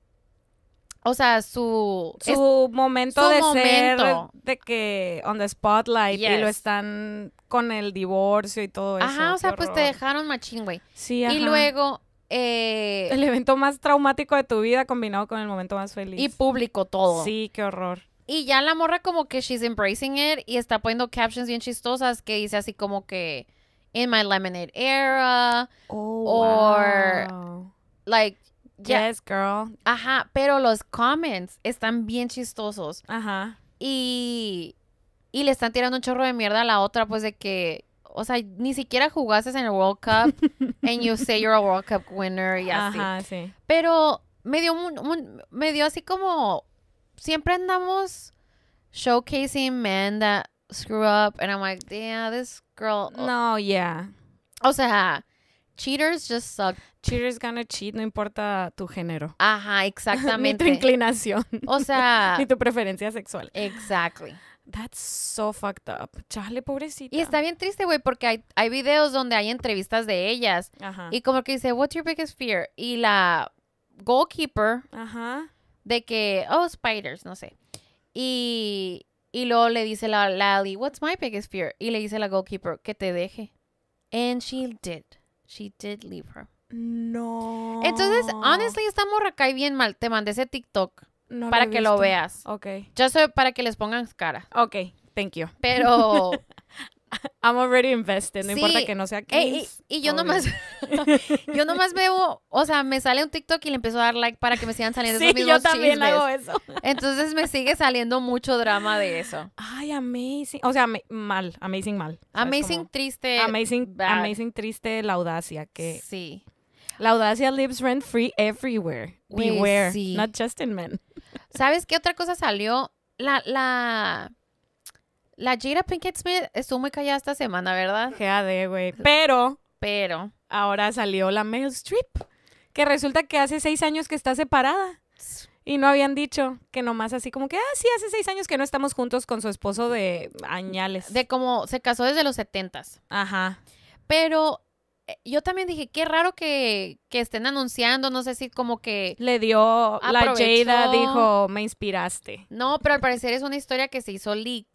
o sea, su... Su momento de momento. de que on the spotlight y lo están con el divorcio y todo eso. Ajá, o sea, pues te dejaron machín, güey. Sí, ajá. Y luego... Eh, el evento más traumático de tu vida combinado con el momento más feliz. Y público todo. Sí, qué horror. Y ya la morra como que she's embracing it y está poniendo captions bien chistosas que dice así como que... In my lemonade era. Oh, Like Yes, girl. Ajá, pero los comments están bien chistosos. Ajá. Y, le están tirando un chorro de mierda a la otra, pues de que, o sea, ni siquiera jugaste en el World Cup and you say you're a World Cup winner y Ajá, sí. Pero me dio, así como, siempre andamos showcasing men that screw up and I'm like, yeah, this girl. Oh no, yeah. O sea, cheaters just suck. Cheaters gonna cheat, no importa tu género. Ajá, exactamente. ni tu inclinación. O sea. Y tu preferencia sexual. Exactly. That's so fucked up. Chale, pobrecita. Y está bien triste, güey, porque hay, videos donde hay entrevistas de ellas. Ajá. Y como que dice, what's your biggest fear? Y la goalkeeper. Ajá. De que, oh, spiders, no sé. Y, luego le dice la Lali, what's my biggest fear? Y le dice la goalkeeper, que te deje. And she did. She did leave her. No. Entonces, honestly, esta morra cae bien mal. Te mandé ese TikTok para que lo veas. Ok. Ya sé, para que les pongan cara. Ok, thank you. Pero I'm already invested, no importa que no sea que... Y, yo nomás, yo nomás veo, o sea, me sale un TikTok y le empiezo a dar like para que me sigan saliendo sí, esos yo también hago eso. Entonces me sigue saliendo mucho drama de eso. Ay, amazing, o sea, mal, amazing mal. Amazing triste. Amazing, triste la audacia que... Sí. La audacia lives rent free everywhere. Beware, not just in men. ¿Sabes qué otra cosa salió? La, la la Jada Pinkett Smith estuvo muy callada esta semana, ¿verdad? de güey. Pero. Pero. Ahora salió la Mail Trip, Que resulta que hace seis años que está separada. Y no habían dicho que nomás así como que, ah, sí, hace seis años que no estamos juntos con su esposo de añales. De como se casó desde los setentas. Ajá. Pero eh, yo también dije, qué raro que, estén anunciando, no sé si como que... Le dio, la Jada dijo, me inspiraste. No, pero al parecer es una historia que se hizo leak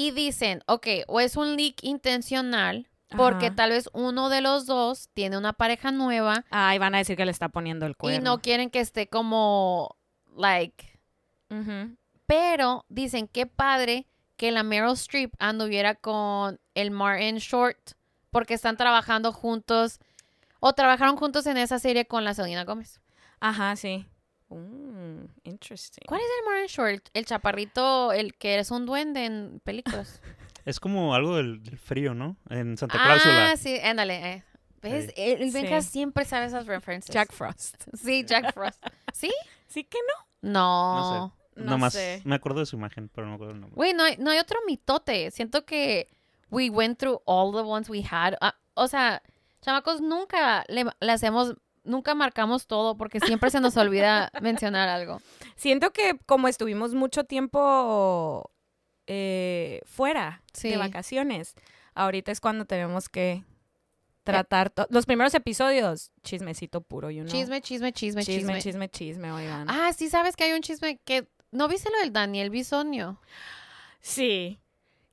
y dicen, ok, o es un leak intencional, porque tal vez uno de los dos tiene una pareja nueva. Ah, y van a decir que le está poniendo el cuerno. Y no quieren que esté como, like. Pero dicen, qué padre que la Meryl Streep anduviera con el Martin Short, porque están trabajando juntos, o trabajaron juntos en esa serie con la Selena Gómez. Ajá, sí. Mm, interesting. ¿Cuál es el Morning Short? El chaparrito, el que es un duende en películas. es como algo del, frío, ¿no? En Santa Claus. Ah, sí, ándale. Eh. ¿Ves? El Benja siempre sabe esas referencias. Jack Frost. Sí, Jack Frost. ¿Sí? ¿Sí que no? No. No sé. No más. me acuerdo de su imagen, pero no me acuerdo el nombre. ¡Uy! no hay, no hay otro mitote. Siento que we went through all the ones we had. Ah, o sea, chamacos, nunca le hacemos nunca marcamos todo porque siempre se nos olvida mencionar algo. Siento que como estuvimos mucho tiempo eh, fuera de vacaciones, ahorita es cuando tenemos que eh. tratar los primeros episodios, chismecito puro, y know. Chisme, chisme, chisme, chisme, chisme, chisme, chisme, oigan. Ah, sí, sabes que hay un chisme que no viste lo del Daniel Bisonio. Sí.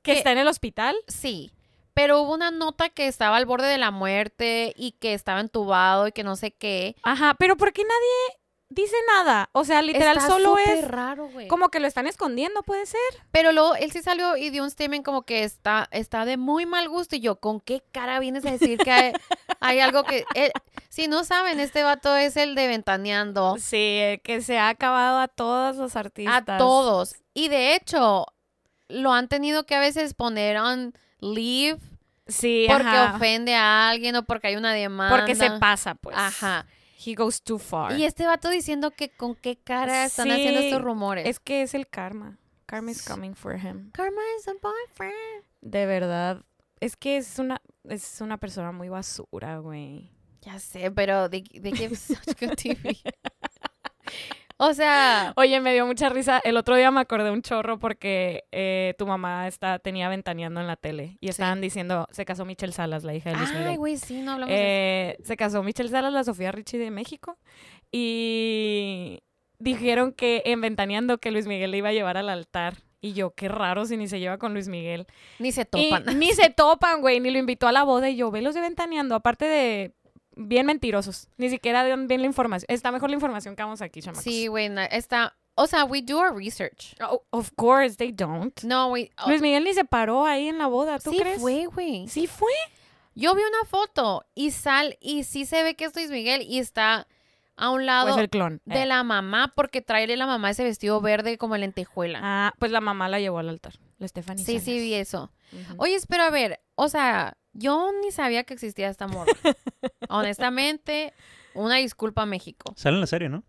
¿Que, ¿Que, está en el hospital? Sí pero hubo una nota que estaba al borde de la muerte y que estaba entubado y que no sé qué. Ajá, pero ¿por qué nadie dice nada? O sea, literal solo es raro, güey. Como que lo están escondiendo, puede ser. Pero luego él sí salió y dio un statement como que está, está de muy mal gusto y yo, ¿con qué cara vienes a decir que hay, algo que eh, si no saben, este vato es el de Ventaneando. Sí, eh, que se ha acabado a todos los artistas. A todos. Y de hecho, lo han tenido que a veces poner leave sí, porque ofende a alguien o porque hay una demanda. Porque se pasa, pues. Ajá. He goes too far. Y este vato diciendo que con qué cara están haciendo estos rumores. Es que es el karma. Karma is coming for him. Karma is a boyfriend. De verdad. Es que es una, es una persona muy basura, güey. Ya sé, pero de they give such o sea. Oye, me dio mucha risa. El otro día me acordé un chorro porque eh, tu mamá está, tenía ventaneando en la tele y estaban diciendo: se casó Michelle Salas, la hija de Luis Ay, güey, sí, no hablamos de eso. Eh, se casó Michelle Salas, la Sofía Richie de México. Y dijeron que en Ventaneando que Luis Miguel le iba a llevar al altar. Y yo, qué raro si ni se lleva con Luis Miguel. Ni se topan. ni se topan, güey. Ni lo invitó a la boda. Y yo, los de Ventaneando. Aparte de bien mentirosos. Ni siquiera dan bien la información. Está mejor la información que vamos aquí, chamacos. Sí, güey, está... O sea, we do our research. Oh, of course, they don't. No, we... Oh. Luis Miguel ni se paró ahí en la boda, ¿tú crees? Sí fue, güey. Sí fue. Yo vi una foto y sal y sí se ve que es Miguel y está a un pues lado el clon, de eh. la mamá porque traele la mamá ese vestido verde como lentejuela. Ah, pues la mamá la llevó al altar. La Stephanie Sí, sí, vi eso. Oye, pero a ver, o sea, yo ni sabía que existía esta morra. Honestamente, una disculpa a México. Sale en la serie, ¿no?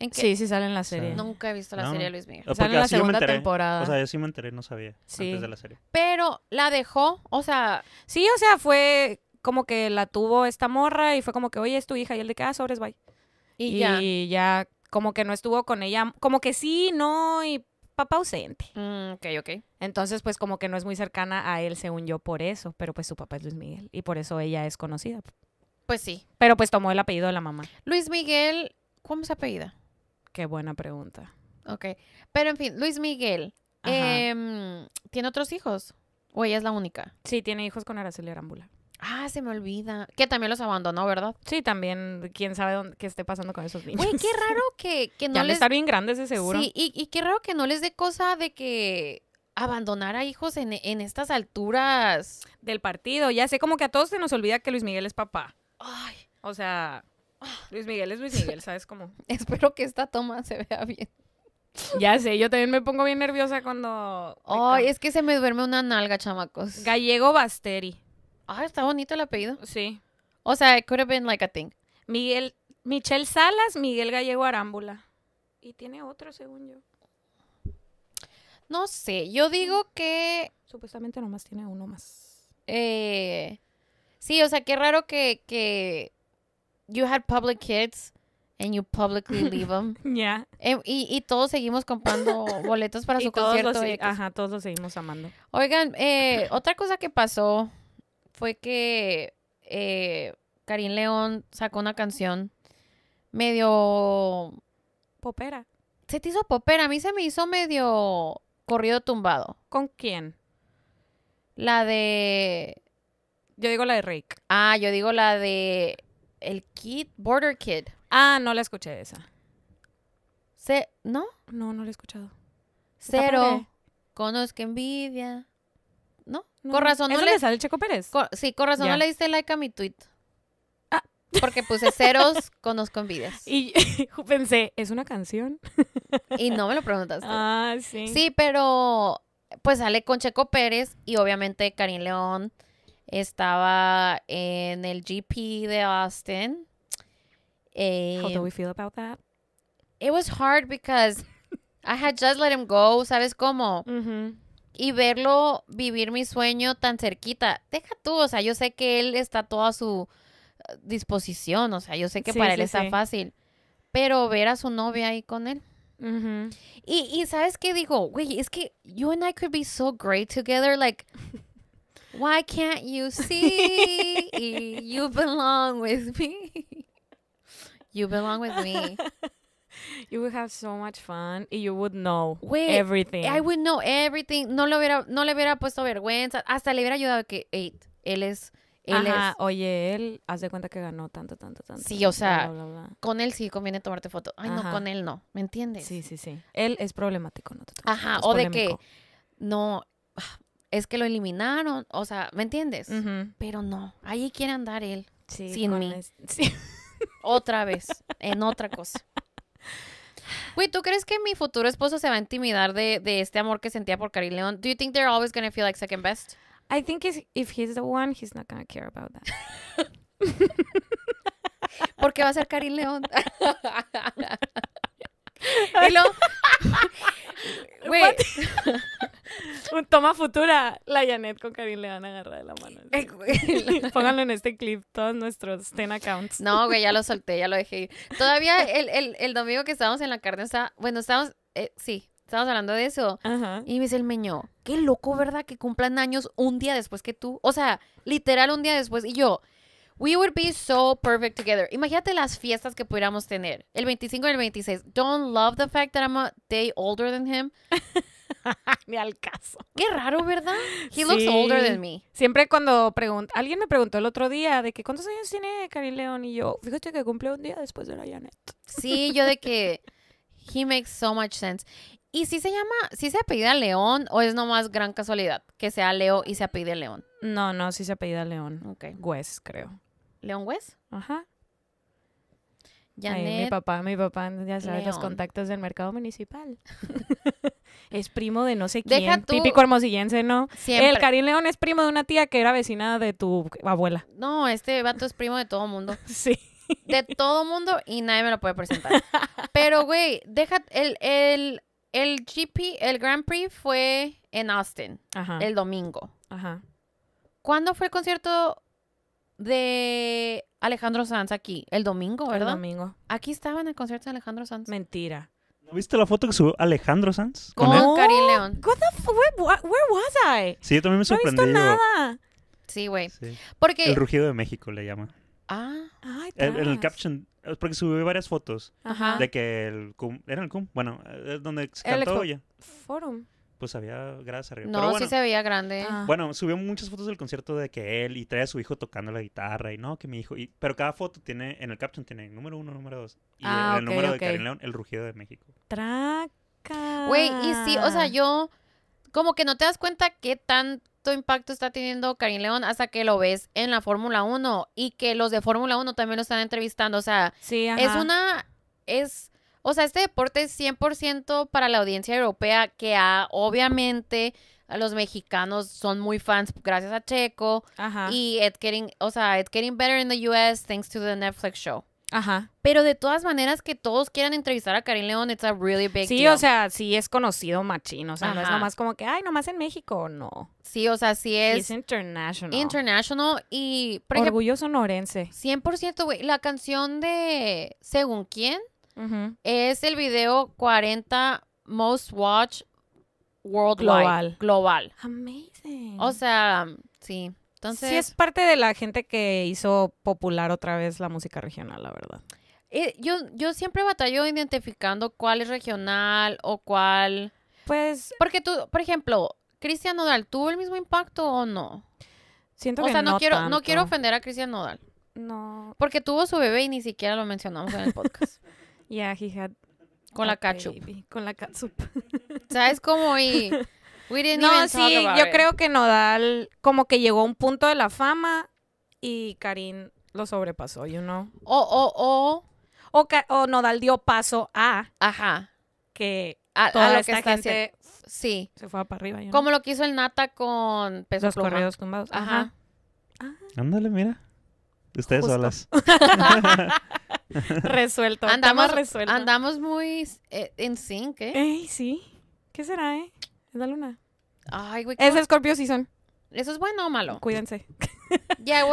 ¿En qué? Sí, sí sale en la serie. Nunca he visto la serie de Luis Miguel. sale en la segunda temporada. O sea, yo sí me enteré, no sabía sí. antes de la serie. Pero la dejó, o sea... Sí, o sea, fue como que la tuvo esta morra y fue como que, oye, es tu hija. Y él de que, ah, sobres, bye. Y, y ya como que no estuvo con ella. Como que sí, no, y papá ausente. Mm, ok, ok. Entonces, pues como que no es muy cercana a él, según yo, por eso, pero pues su papá es Luis Miguel y por eso ella es conocida. Pues sí. Pero pues tomó el apellido de la mamá. Luis Miguel, ¿cómo se apellida? Qué buena pregunta. Ok, pero en fin, Luis Miguel, em, ¿tiene otros hijos? ¿O ella es la única? Sí, tiene hijos con Araceli Arambula Ah, se me olvida. Que también los abandonó, ¿verdad? Sí, también. Quién sabe qué esté pasando con esos niños. Güey, qué raro que, que no ya les... de estar bien grandes, de seguro. Sí, y, qué raro que no les dé cosa de que abandonar a hijos en, estas alturas. Del partido. Ya sé, como que a todos se nos olvida que Luis Miguel es papá. Ay. O sea, ah. Luis Miguel es Luis Miguel, ¿sabes cómo? Espero que esta toma se vea bien. Ya sé, yo también me pongo bien nerviosa cuando... Ay, es que se me duerme una nalga, chamacos. Gallego Basteri. Ah, está bonito el apellido. Sí. O sea, it could have been like a thing. Miguel, Michelle Salas, Miguel Gallego Arámbula. Y tiene otro, según yo. No sé, yo digo que... Supuestamente nomás tiene uno más. Eh, sí, o sea, qué raro que, que you had public kids and you publicly leave them. Ya. Em, y, todos seguimos comprando boletos para su y concierto. ajá, todos los seguimos amando. Oigan, eh, otra cosa que pasó fue que eh, Karim León sacó una canción medio... Popera. Se te hizo popera, a mí se me hizo medio corrido tumbado. ¿Con quién? La de... Yo digo la de Rick Ah, yo digo la de... El Kid, Border Kid. Ah, no la escuché esa. Se... ¿No? No, no la he escuchado. Cero. Conozco envidia razón no le... sale Checo Pérez. Sí, con razón no le diste like a mi tweet. Ah. Porque puse ceros, conozco vidas. Y pensé, ¿es una canción? y no me lo preguntaste. Ah, sí. Sí, pero pues sale con Checo Pérez y obviamente Karim León estaba en el GP de Austin. Eh, How do we feel about that? It was hard because I had just let him go, ¿sabes cómo? Mm y verlo vivir mi sueño tan cerquita. Deja tú, o sea, yo sé que él está todo a su eh, disposición, o sea, yo sé que para él está fácil, pero ver a su novia ahí con él. y, y sabes qué digo, güey, es que you and I could be so great together, like, why can't you see you belong with me? You belong with me. You would have so much fun you would know everything. I would know everything. No le hubiera, no le hubiera puesto vergüenza. Hasta le hubiera ayudado que, Eight. él es... Él oye, él, haz de cuenta que ganó tanto, tanto, tanto. Sí, o sea, con él sí conviene tomarte foto. Ay, no, con él no, ¿me entiendes? Sí, sí, sí. Él es problemático, no te Ajá, o de que, no, es que lo eliminaron, o sea, ¿me entiendes? Pero no, ahí quiere andar él, sí, sin mí. Sí. Otra vez, en otra cosa. Güey, ¿tú crees que mi futuro esposo se va a intimidar de, de este amor que sentía por Cari León? Do you think they're always going to feel like second best? I think he's, if he's the one, he's not going care about that. Porque va a ser Cari León. Hello. Un toma futura. La Janet con Karim le van a agarrar de la mano. Eh, Pónganlo en este clip, todos nuestros 10 accounts. No, güey, ya lo solté, ya lo dejé Todavía el, domingo que estábamos en la carne, bueno, estábamos, eh, sí, estábamos hablando de eso. Y me dice el meño, qué loco, ¿verdad? Que cumplan años un día después que tú. O sea, literal un día después. Y yo, We would be so perfect together. Imagínate las fiestas que pudiéramos tener. El 25 y el 26. Don't love the fact that I'm a day older than him. Ni al caso. Qué raro, ¿verdad? He looks older than me. Siempre cuando pregunta, alguien me preguntó el otro día de que cuántos años tiene cari León y yo, fíjate que cumple un día después de la Janet. Sí, yo de que he makes so much sense. ¿Y si se llama, si se apellida León o es nomás gran casualidad que sea Leo y se apellida León? No, no, si se apellida León. Ok. Wes, creo. ¿León Wes? Ajá. Ay, mi papá, mi papá, ya sabe los contactos del mercado municipal. es primo de no sé quién, típico hermosillense, ¿no? Siempre. El Karim León es primo de una tía que era vecina de tu abuela. No, este vato es primo de todo mundo. sí de todo mundo y nadie me lo puede presentar. Pero, güey, deja el, el GP, el Grand Prix fue en Austin, el domingo. Ajá. ¿Cuándo fue el concierto de Alejandro Sanz aquí? El domingo, ¿verdad? El domingo. Aquí estaba en el concierto de Alejandro Sanz. Mentira. ¿No viste la foto que subió Alejandro Sanz? Con, con León. What the where, was I? Sí, yo también me sorprendí. No he visto nada. Sí, güey. Porque... El rugido de México le llama. Ah, ay, el, el caption eh, porque subió varias fotos. De que el ¿Era el cum? Bueno, eh, es donde se cantó ella. Forum. Pues había gradas arriba. No, sí se veía grande. Ah. Bueno, subió muchas fotos del concierto de que él y trae a su hijo tocando la guitarra y no, que mi hijo. Y, pero cada foto tiene, en el caption tiene número uno, número dos. Y ah, el, número de Karim León, el rugido de México. Traca. Güey, y sí, o sea, yo como que no te das cuenta qué tanto impacto está teniendo Karim León hasta que lo ves en la Fórmula 1 y que los de Fórmula 1 también lo están entrevistando. O sea, es una, es, o sea, este deporte es 100% para la audiencia europea que ha, obviamente los mexicanos son muy fans gracias a Checo y It's Getting, o sea, It's Getting Better in the US thanks to the Netflix show. Ajá. Pero de todas maneras que todos quieran entrevistar a Karim León, it's a really big Sí, o sea, sí es conocido machín, o sea, no es nomás como que, ay, nomás en México, no. Sí, o sea, sí es... Es international. International y... Por Orgullo sonorense. 100%, güey. La canción de Según Quién es el video 40 Most Watched Worldwide. Global. Global. Amazing. O sea, sí. Si es parte de la gente que hizo popular otra vez la música regional, la verdad. Eh, yo, yo siempre batallo identificando cuál es regional o cuál... Pues... Porque tú, por ejemplo, Cristian Nodal, ¿tuvo el mismo impacto o no? Siento que no, O quiero, no quiero ofender a Cristian Nodal. No. Porque tuvo su bebé y ni siquiera lo mencionamos en el podcast. yeah, he Con la ketchup. Con la ketchup. ¿Sabes cómo? Y... no, sí, yo creo que Nodal como que llegó a un punto de la fama y Karim lo sobrepasó, you know. O, o, o. O, Nodal dio paso a. Ajá. Que a, toda lo gente Sí. Se fue para arriba. Como lo que hizo el Nata con pesos Los tumbados. Ajá. Ah. Ándale, mira. Ustedes solas. resuelto. Andamos, resuelto. Andamos muy eh, en eh, sync, ¿eh? sí. ¿Qué será, eh? Es la luna. Es Scorpio Season. ¿Eso es bueno o malo? Cuídense. Ya,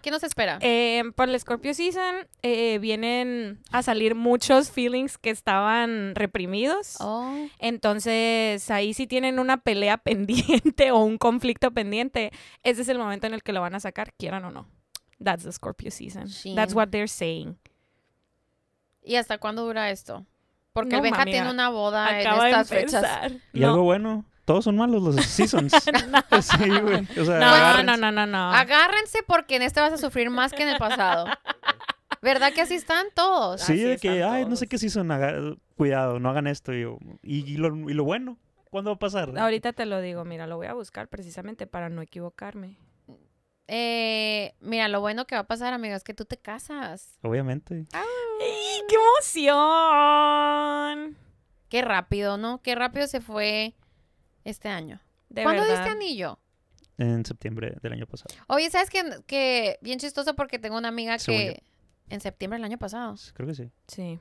¿qué nos espera? Eh, por el Scorpio Season eh, vienen a salir muchos feelings que estaban reprimidos. Oh. Entonces, ahí si tienen una pelea pendiente o un conflicto pendiente, ese es el momento en el que lo van a sacar, quieran o no. That's the Scorpio Season. That's what they're saying. ¿Y hasta cuándo dura esto? Porque la tiene una boda en estas fechas. ¿Y algo bueno? todos son malos los seasons. no. no, no, no, no, Agárrense porque en este vas a sufrir más que en el pasado. ¿Verdad que así están todos? Sí, de que, ay, no sé qué season, cuidado, no hagan esto. Y, y, lo, bueno, ¿cuándo va a pasar? Ahorita te lo digo, mira, lo voy a buscar precisamente para no equivocarme. Eh, mira, lo bueno que va a pasar, amiga, es que tú te casas. Obviamente. ¡Ay, ¡Qué emoción! Qué rápido, ¿no? Qué rápido se fue este año. ¿Cuándo diste anillo? En septiembre del año pasado. Oye, ¿sabes qué? Que bien chistoso porque tengo una amiga que... En septiembre del año pasado. Creo que sí. Sí.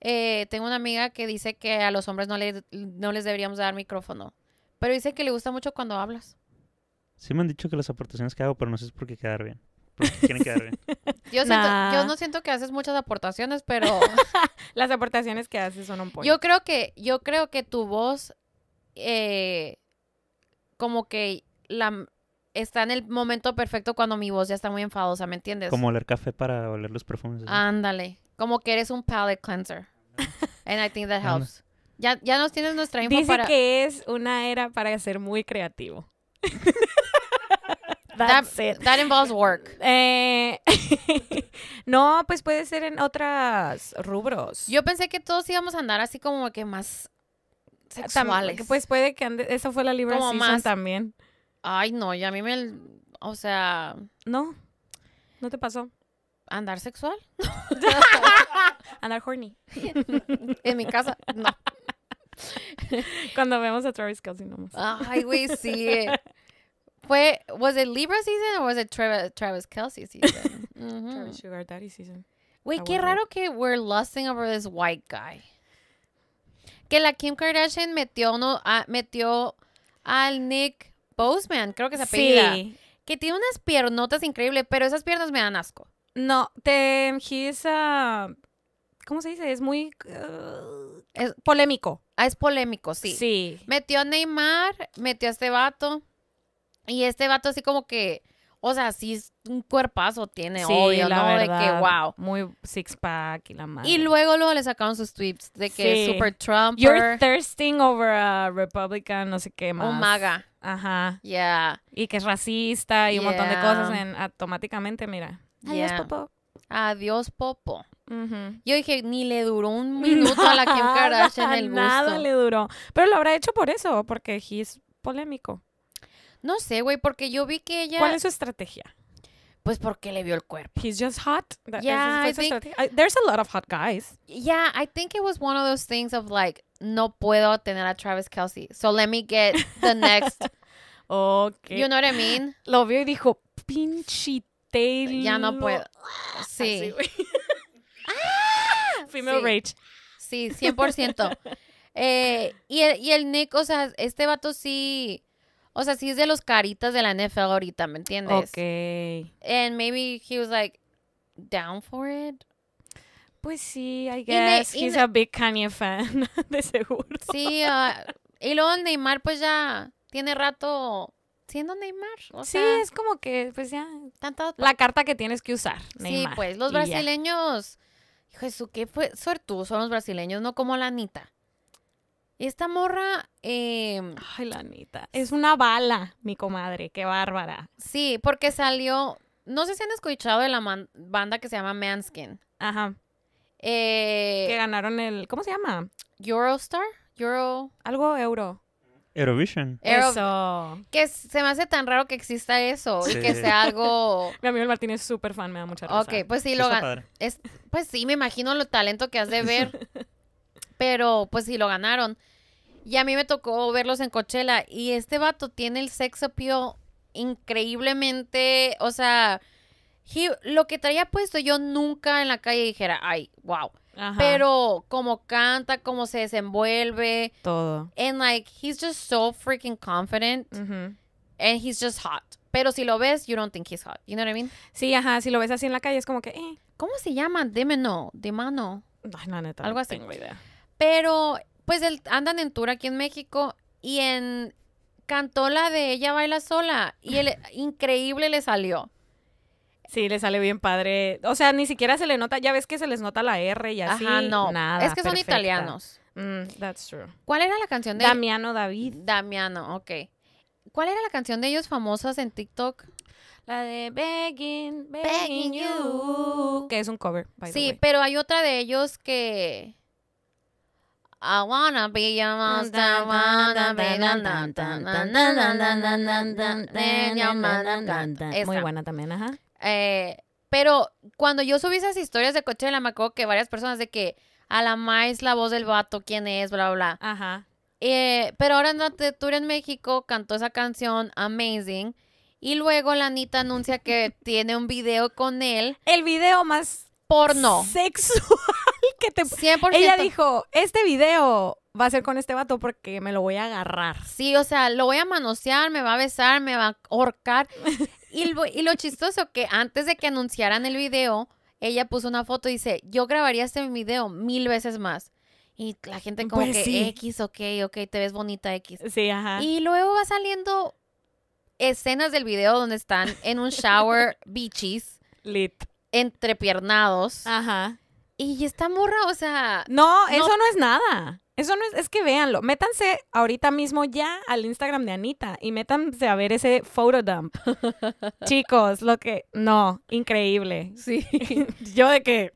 Eh, tengo una amiga que dice que a los hombres no, no les deberíamos dar micrófono. Pero dice que le gusta mucho cuando hablas. Sí me han dicho que las aportaciones que hago, pero no sé por es porque quedar bien. Porque quieren quedar bien. Yo, yo no siento que haces muchas aportaciones, pero... las aportaciones que haces son un poco. Yo creo que, yo creo que tu voz eh, como que la, está en el momento perfecto cuando mi voz ya está muy enfadosa, ¿me entiendes? Como oler café para oler los perfumes. Ándale, como que eres un palate cleanser. And I think that helps. Ya, ya nos tienes nuestra info Dice que es una era para ser muy creativo. That's that, it. that involves work. Eh, no, pues puede ser en otras rubros. Yo pensé que todos íbamos a andar así como que más sexuales. pues puede que ande, esa fue la Libra season también. Ay, no, y a mí me, o sea, no. ¿No te pasó? ¿Andar sexual? Andar horny. en mi casa, no. Cuando vemos a Travis Kelsey nomás. Ay, güey, sí. Eh. Fue, was it Libra season o was it Travis, Travis Kelsey season? Travis Sugar Daddy season. Güey, qué raro que we're lusting over this white guy. Que la Kim Kardashian metió, metió al Nick Boseman, creo que se apellida. Sí. Que tiene unas piernotas increíbles, pero esas piernas me dan asco. No, tem he a, ah, ¿Cómo se dice? Es muy... Uh, es polémico. Ah, es polémico, sí. Sí. Metió a Neymar, metió a este vato. Y este vato así como que o sea, sí es un cuerpazo tiene, sí, obvio, la ¿no? de que, wow. Muy six pack y la madre. Y luego, luego le sacaron sus tweets de que es super Trump. You're thirsting over a Republican, no sé qué más. Un MAGA. Ajá. Yeah. Y que es racista y un montón de cosas en, automáticamente, mira. Adiós, Popo. Adiós, Popo. Yo dije, ni le duró un minuto a la Kim Kardashian el gusto. Nada le duró. Pero lo habrá hecho por eso, porque es polémico. No sé, güey, porque yo vi que ella. ¿Cuál es su estrategia? Pues porque le vio el cuerpo. He's just hot. yeah, there's a lot of hot guys. Yeah, I think it was one of those things of like, no puedo tener a Travis Kelsey, so let me get the next. okay. You know what I mean? Lo vio y dijo, pinche Taylor. Ya no puedo. Sí. Ah, Female rage. Sí, 100%. Eh, y, el, y el Nick, o sea, este vato sí o sea, sí es de los caritas de la NFL ahorita, ¿me entiendes? Ok. And maybe he was like, down for it. Pues sí, I guess. He's a big Kanye fan, de seguro. Sí, ah, y luego Neymar, pues ya tiene rato siendo Neymar. sí, es como que, pues ya. tanto. La carta que tienes que usar, Neymar. Sí, pues los brasileños. Jesús, qué fue tú, son los brasileños, no como la Anita. Esta morra. Em, Ay, la Es una bala, mi comadre. Qué bárbara. Sí, porque salió. No sé si han escuchado de la banda que se llama Manskin. Ajá. Eh, que ganaron el. ¿Cómo se llama? Eurostar. Euro. Algo euro. Eurovision. Eso. Que se me hace tan raro que exista eso y que sea algo. Mi amigo Martín es súper fan, me da mucha risa. Ok, pues sí, lo es... Pues sí, me imagino lo talento que has de ver. Pero pues sí lo ganaron. Y a mí me tocó verlos en Coachella. Y este vato tiene el sex appeal increíblemente. O sea, lo que traía puesto yo nunca en la calle dijera, ay, wow. Pero como canta, como se desenvuelve. Todo. And like, he's just so freaking confident. And he's just hot. Pero si lo ves, you don't think he's hot. You know what I mean? Sí, ajá. Si lo ves así en la calle, es como que, eh. ¿Cómo se llama? Demeno. Demano. No, la neta. Algo Tengo idea. Pero pues andan en tour aquí en México y en cantó la de ella baila sola y el increíble le salió. Sí, le sale bien padre. O sea, ni siquiera se le nota, ya ves que se les nota la R y así. Ajá, no. Nada, es que son italianos. Mm, that's true. ¿Cuál era la canción de Damiano David? Damiano, ok. ¿Cuál era la canción de ellos famosas en TikTok? La de Begging, Begging, You. Que es un cover, by Sí, the way. pero hay otra de ellos que I wanna be Muy buena también, ajá. Eh, pero cuando yo subí esas historias de coche de la que varias personas de que a la más la voz del vato, quién es, bla, bla. Ajá. Eh, pero ahora en la tour en México cantó esa canción Amazing. Y luego la Anita anuncia que tiene un video con él. El video más porno. Sexual. Ella dijo, este video va a ser con este vato porque me lo voy a agarrar. Sí, o sea, lo voy a manosear, me va a besar, me va a ahorcar. y, lo, chistoso que antes de que anunciaran el video, ella puso una foto y dice, yo grabaría este video mil veces más. Y la gente como pues que X, ok, ok, te ves bonita X. Sí, ajá. Y luego va saliendo escenas del video donde están en un shower, bitches, Lit. Entrepiernados. Ajá. Y esta morra, o sea. No, eso no es nada. Eso no es, es que véanlo. Métanse ahorita mismo ya al Instagram de Anita y métanse a ver ese photo Chicos, lo que. No, increíble. Sí. Yo de que.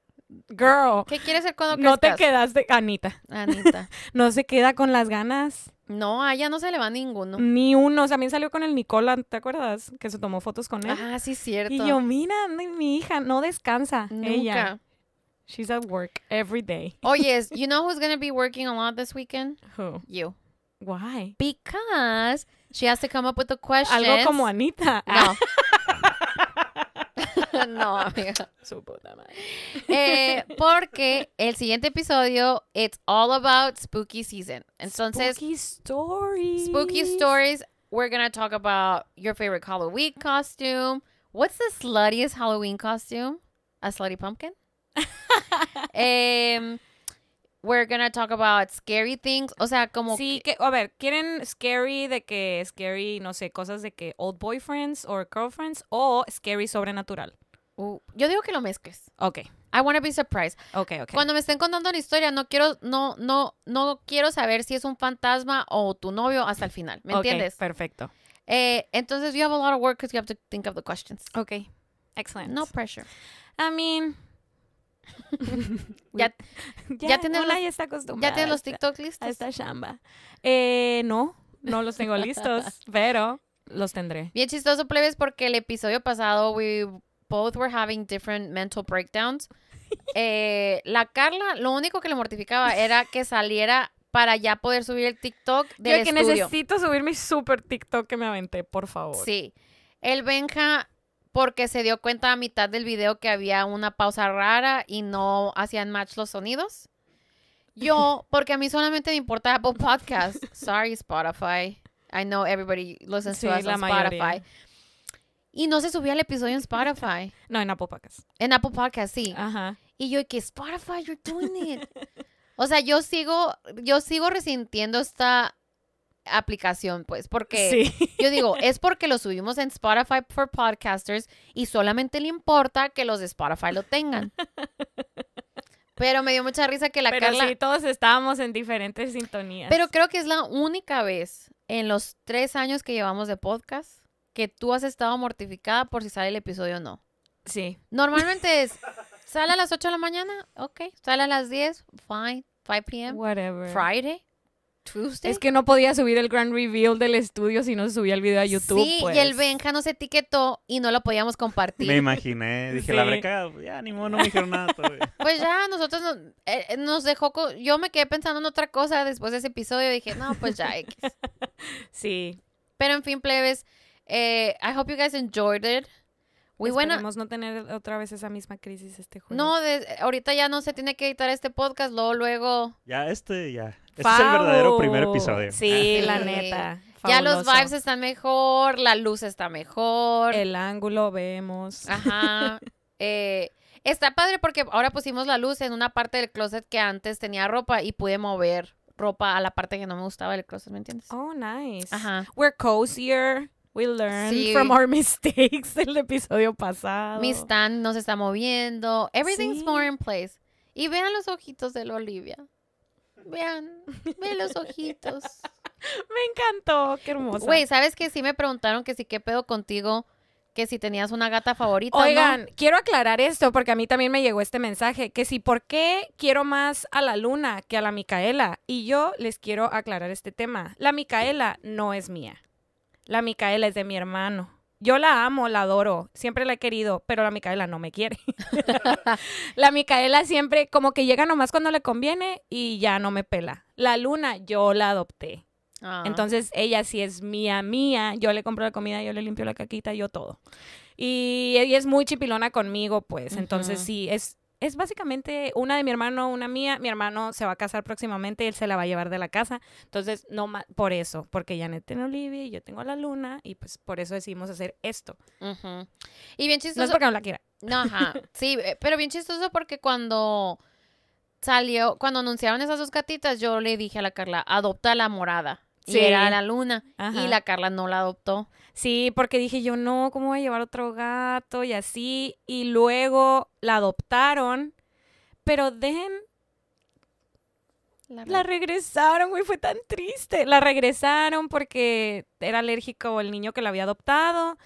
Girl. ¿Qué quieres hacer cuando crezcas? No te quedaste. Anita. Anita. no se queda con las ganas. No, a ella no se le va ninguno. Ni uno. O sea, También salió con el Nicola, ¿te acuerdas? Que se tomó fotos con él. Ah, sí, cierto. Y yo, mira, mi hija, no descansa. Nunca. Ella. She's at work every day. oh yes, you know who's gonna be working a lot this weekend? Who? You. Why? Because she has to come up with the questions. Algo como Anita. No. Ah. no, amiga. Supo puta madre. Eh, porque el siguiente episodio, it's all about spooky season. Entonces, spooky stories. Spooky stories. We're going to talk about your favorite Halloween costume. What's the sluttiest Halloween costume? A slutty pumpkin? Em, we're gonna talk about scary things. O sea, como. Sí, a ver, ¿quieren scary de que scary, no sé, cosas de que old boyfriends or girlfriends o scary sobrenatural? Uh, yo digo que lo mezcles. Ok. I wanna be surprised. Ok, ok. Cuando me estén contando la historia, no quiero, no, no, no quiero saber si es un fantasma o tu novio hasta el final. ¿Me entiendes? Perfecto. Eh, entonces, you have a lot of work because you have to think of the questions. Ok. Excellent. No pressure. I mean, ya, ya, ya, los, ya los TikTok listos? esta chamba. Eh, no, no los tengo listos, pero los tendré. Bien chistoso, plebes, porque el episodio pasado we both were having different mental breakdowns. Eh, la Carla, lo único que le mortificaba era que saliera para ya poder subir el TikTok del Yo que necesito subir mi super TikTok que me aventé, por favor. Sí. El Benja porque se dio cuenta a mitad del video que había una pausa rara y no hacían match los sonidos. Yo, porque a mí solamente me importa Apple Podcast. Sorry, Spotify. I know everybody listens to us on Spotify. Y no se subía el episodio en Spotify. No, en Apple Podcasts. En Apple Podcast, sí. Ajá. Y yo, que Spotify, you're doing it. o sea, yo sigo, yo sigo resintiendo esta aplicación, pues, porque yo digo, es porque lo subimos en Spotify for Podcasters y solamente le importa que los de Spotify lo tengan. Pero me dio mucha risa que la Pero todos estábamos en diferentes sintonías. Pero creo que es la única vez en los tres años que llevamos de podcast que tú has estado mortificada por si sale el episodio o no. Sí. Normalmente es, sale a las 8 de la mañana, ok, sale a las 10, fine, 5 p.m. Whatever. Friday, es que no podía subir el grand reveal del estudio si no se subía el video a YouTube. Sí, y el pues. Benja nos etiquetó y no lo podíamos compartir. Me imaginé, dije, la breca, ya ni modo, no me dijeron nada Pues ya, nosotros nos, eh, dejó, yo me quedé pensando en otra cosa después de ese episodio, dije, no, pues ya, X. sí. Pero en fin, plebes, eh, I hope you guys enjoyed it. Pues esperemos no tener otra vez esa misma crisis este jueves. No, ahorita ya no se tiene que editar este podcast, luego, luego. Ya este, ya. Este es el verdadero primer episodio. Sí, ah. la neta. Ya los vibes están mejor, la luz está mejor. El ángulo vemos. Ajá. Eh, está padre porque ahora pusimos la luz en una parte del closet que antes tenía ropa y pude mover ropa a la parte que no me gustaba del closet, ¿me entiendes? Oh, nice. Ajá. We're cozier. We learned from our mistakes del episodio pasado. Mi stand no se está moviendo. Everything's more in place. Y vean los ojitos de la Olivia vean, ve los ojitos. me encantó, qué hermoso. Güey, ¿sabes que sí me preguntaron que si qué pedo contigo? que si tenías una gata favorita. Oigan, quiero aclarar esto porque a mí también me llegó este mensaje, que si por qué quiero más a la luna que a la Micaela. Y yo les quiero aclarar este tema. La Micaela no es mía. La Micaela es de mi hermano yo la amo, la adoro, siempre la he querido, pero la Micaela no me quiere. la Micaela siempre como que llega nomás cuando le conviene y ya no me pela. La Luna yo la adopté. Ah. Entonces ella sí es mía, mía, yo le compro la comida, yo le limpio la caquita, yo todo. Y ella es muy chipilona conmigo, pues, entonces sí, es, es básicamente una de mi hermano, una mía. Mi hermano se va a casar próximamente, él se la va a llevar de la casa. Entonces, no más por eso, porque Janet tiene Olivia y yo tengo a la luna, y pues por eso decidimos hacer esto. Y bien chistoso. No es porque no la quiera. No, ajá. Sí, eh, pero bien chistoso porque cuando salió, cuando anunciaron esas dos gatitas, yo le dije a la Carla, adopta la morada era la luna. Y la Carla no la adoptó. Sí, porque dije yo, no, ¿cómo voy a llevar otro gato? Y así. Y luego la adoptaron. Pero dejen. La, regresaron, güey, fue tan triste. La regresaron porque era alérgico el niño que la había adoptado.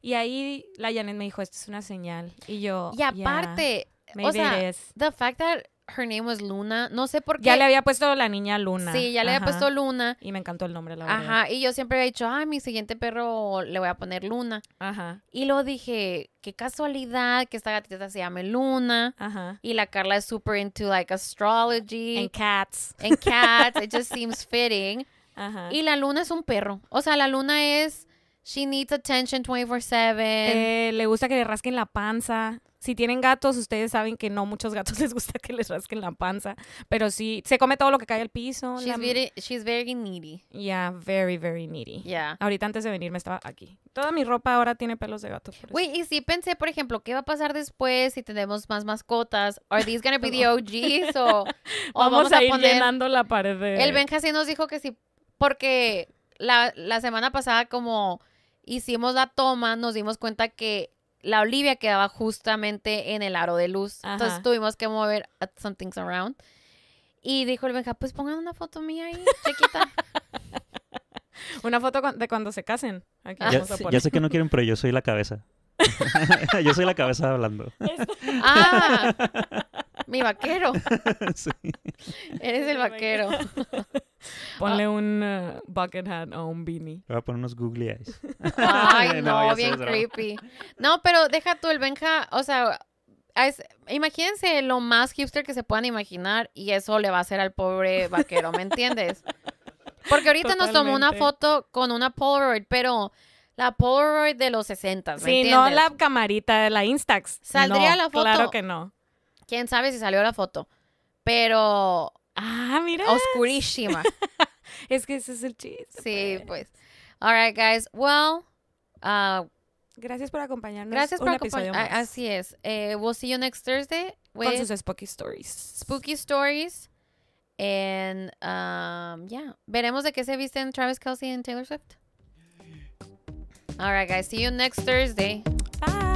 Y ahí la Janet me dijo, esto es una señal. Y yo. Y aparte, o sea, the fact that her name was Luna. No sé por qué. Ya le había puesto la niña Luna. Sí, ya le había puesto Luna. Y me encantó el nombre, la verdad. Ajá, y yo siempre había dicho, ay, mi siguiente perro le voy a poner Luna. Ajá. Y luego dije, qué casualidad que esta gatita se llame Luna. Ajá. Y la Carla es super into like astrology. And cats. And cats. It just seems fitting. Ajá. Y la Luna es un perro. O sea, la Luna es She needs attention 24/7. Eh, le gusta que le rasquen la panza. Si tienen gatos, ustedes saben que no muchos gatos les gusta que les rasquen la panza, pero sí se come todo lo que cae al piso. She's, very, needy. Yeah, very very needy. Yeah. Ahorita antes de venir me estaba aquí. Toda mi ropa ahora tiene pelos de gato. Güey, y si pensé, por ejemplo, ¿qué va a pasar después si tenemos más mascotas? Are these gonna be the OGs vamos, a, ir la pared? El Benja sí nos dijo que sí porque la, la semana pasada como hicimos la toma, nos dimos cuenta que la Olivia quedaba justamente en el aro de luz. Entonces tuvimos que mover something around. Y dijo el Benja, pues pongan una foto mía ahí, chiquita. una foto de cuando se casen. Ah. ya sé que no quieren, pero yo soy la cabeza. Yo soy la cabeza hablando. ¡Ah! Mi vaquero. Eres el vaquero. Ponle ah. un uh, bucket hat o un beanie. voy a poner unos googly eyes. Ay, no, bien creepy. No, pero deja tú el Benja, o sea, imagínense lo más hipster que se puedan imaginar y eso le va a hacer al pobre vaquero, ¿me entiendes? Porque ahorita nos tomó una foto con una Polaroid, pero la Polaroid de los 60. Sí, entiendes? no la camarita de la Instax. ¿Saldría la foto? Claro que no. Quién sabe si salió la foto. Pero. Ah, mira. Oscurísima. es que ese es el chiste. Sí, pues. pues. All right, guys. Well, uh, gracias por acompañarnos. Gracias por acompañarnos. Así es. Eh, we'll see you next Thursday. Con sus spooky stories. Spooky stories. And, um, yeah. Veremos de qué se visten Travis Kelsey y Taylor Swift. All right, guys. See you next Thursday. Bye.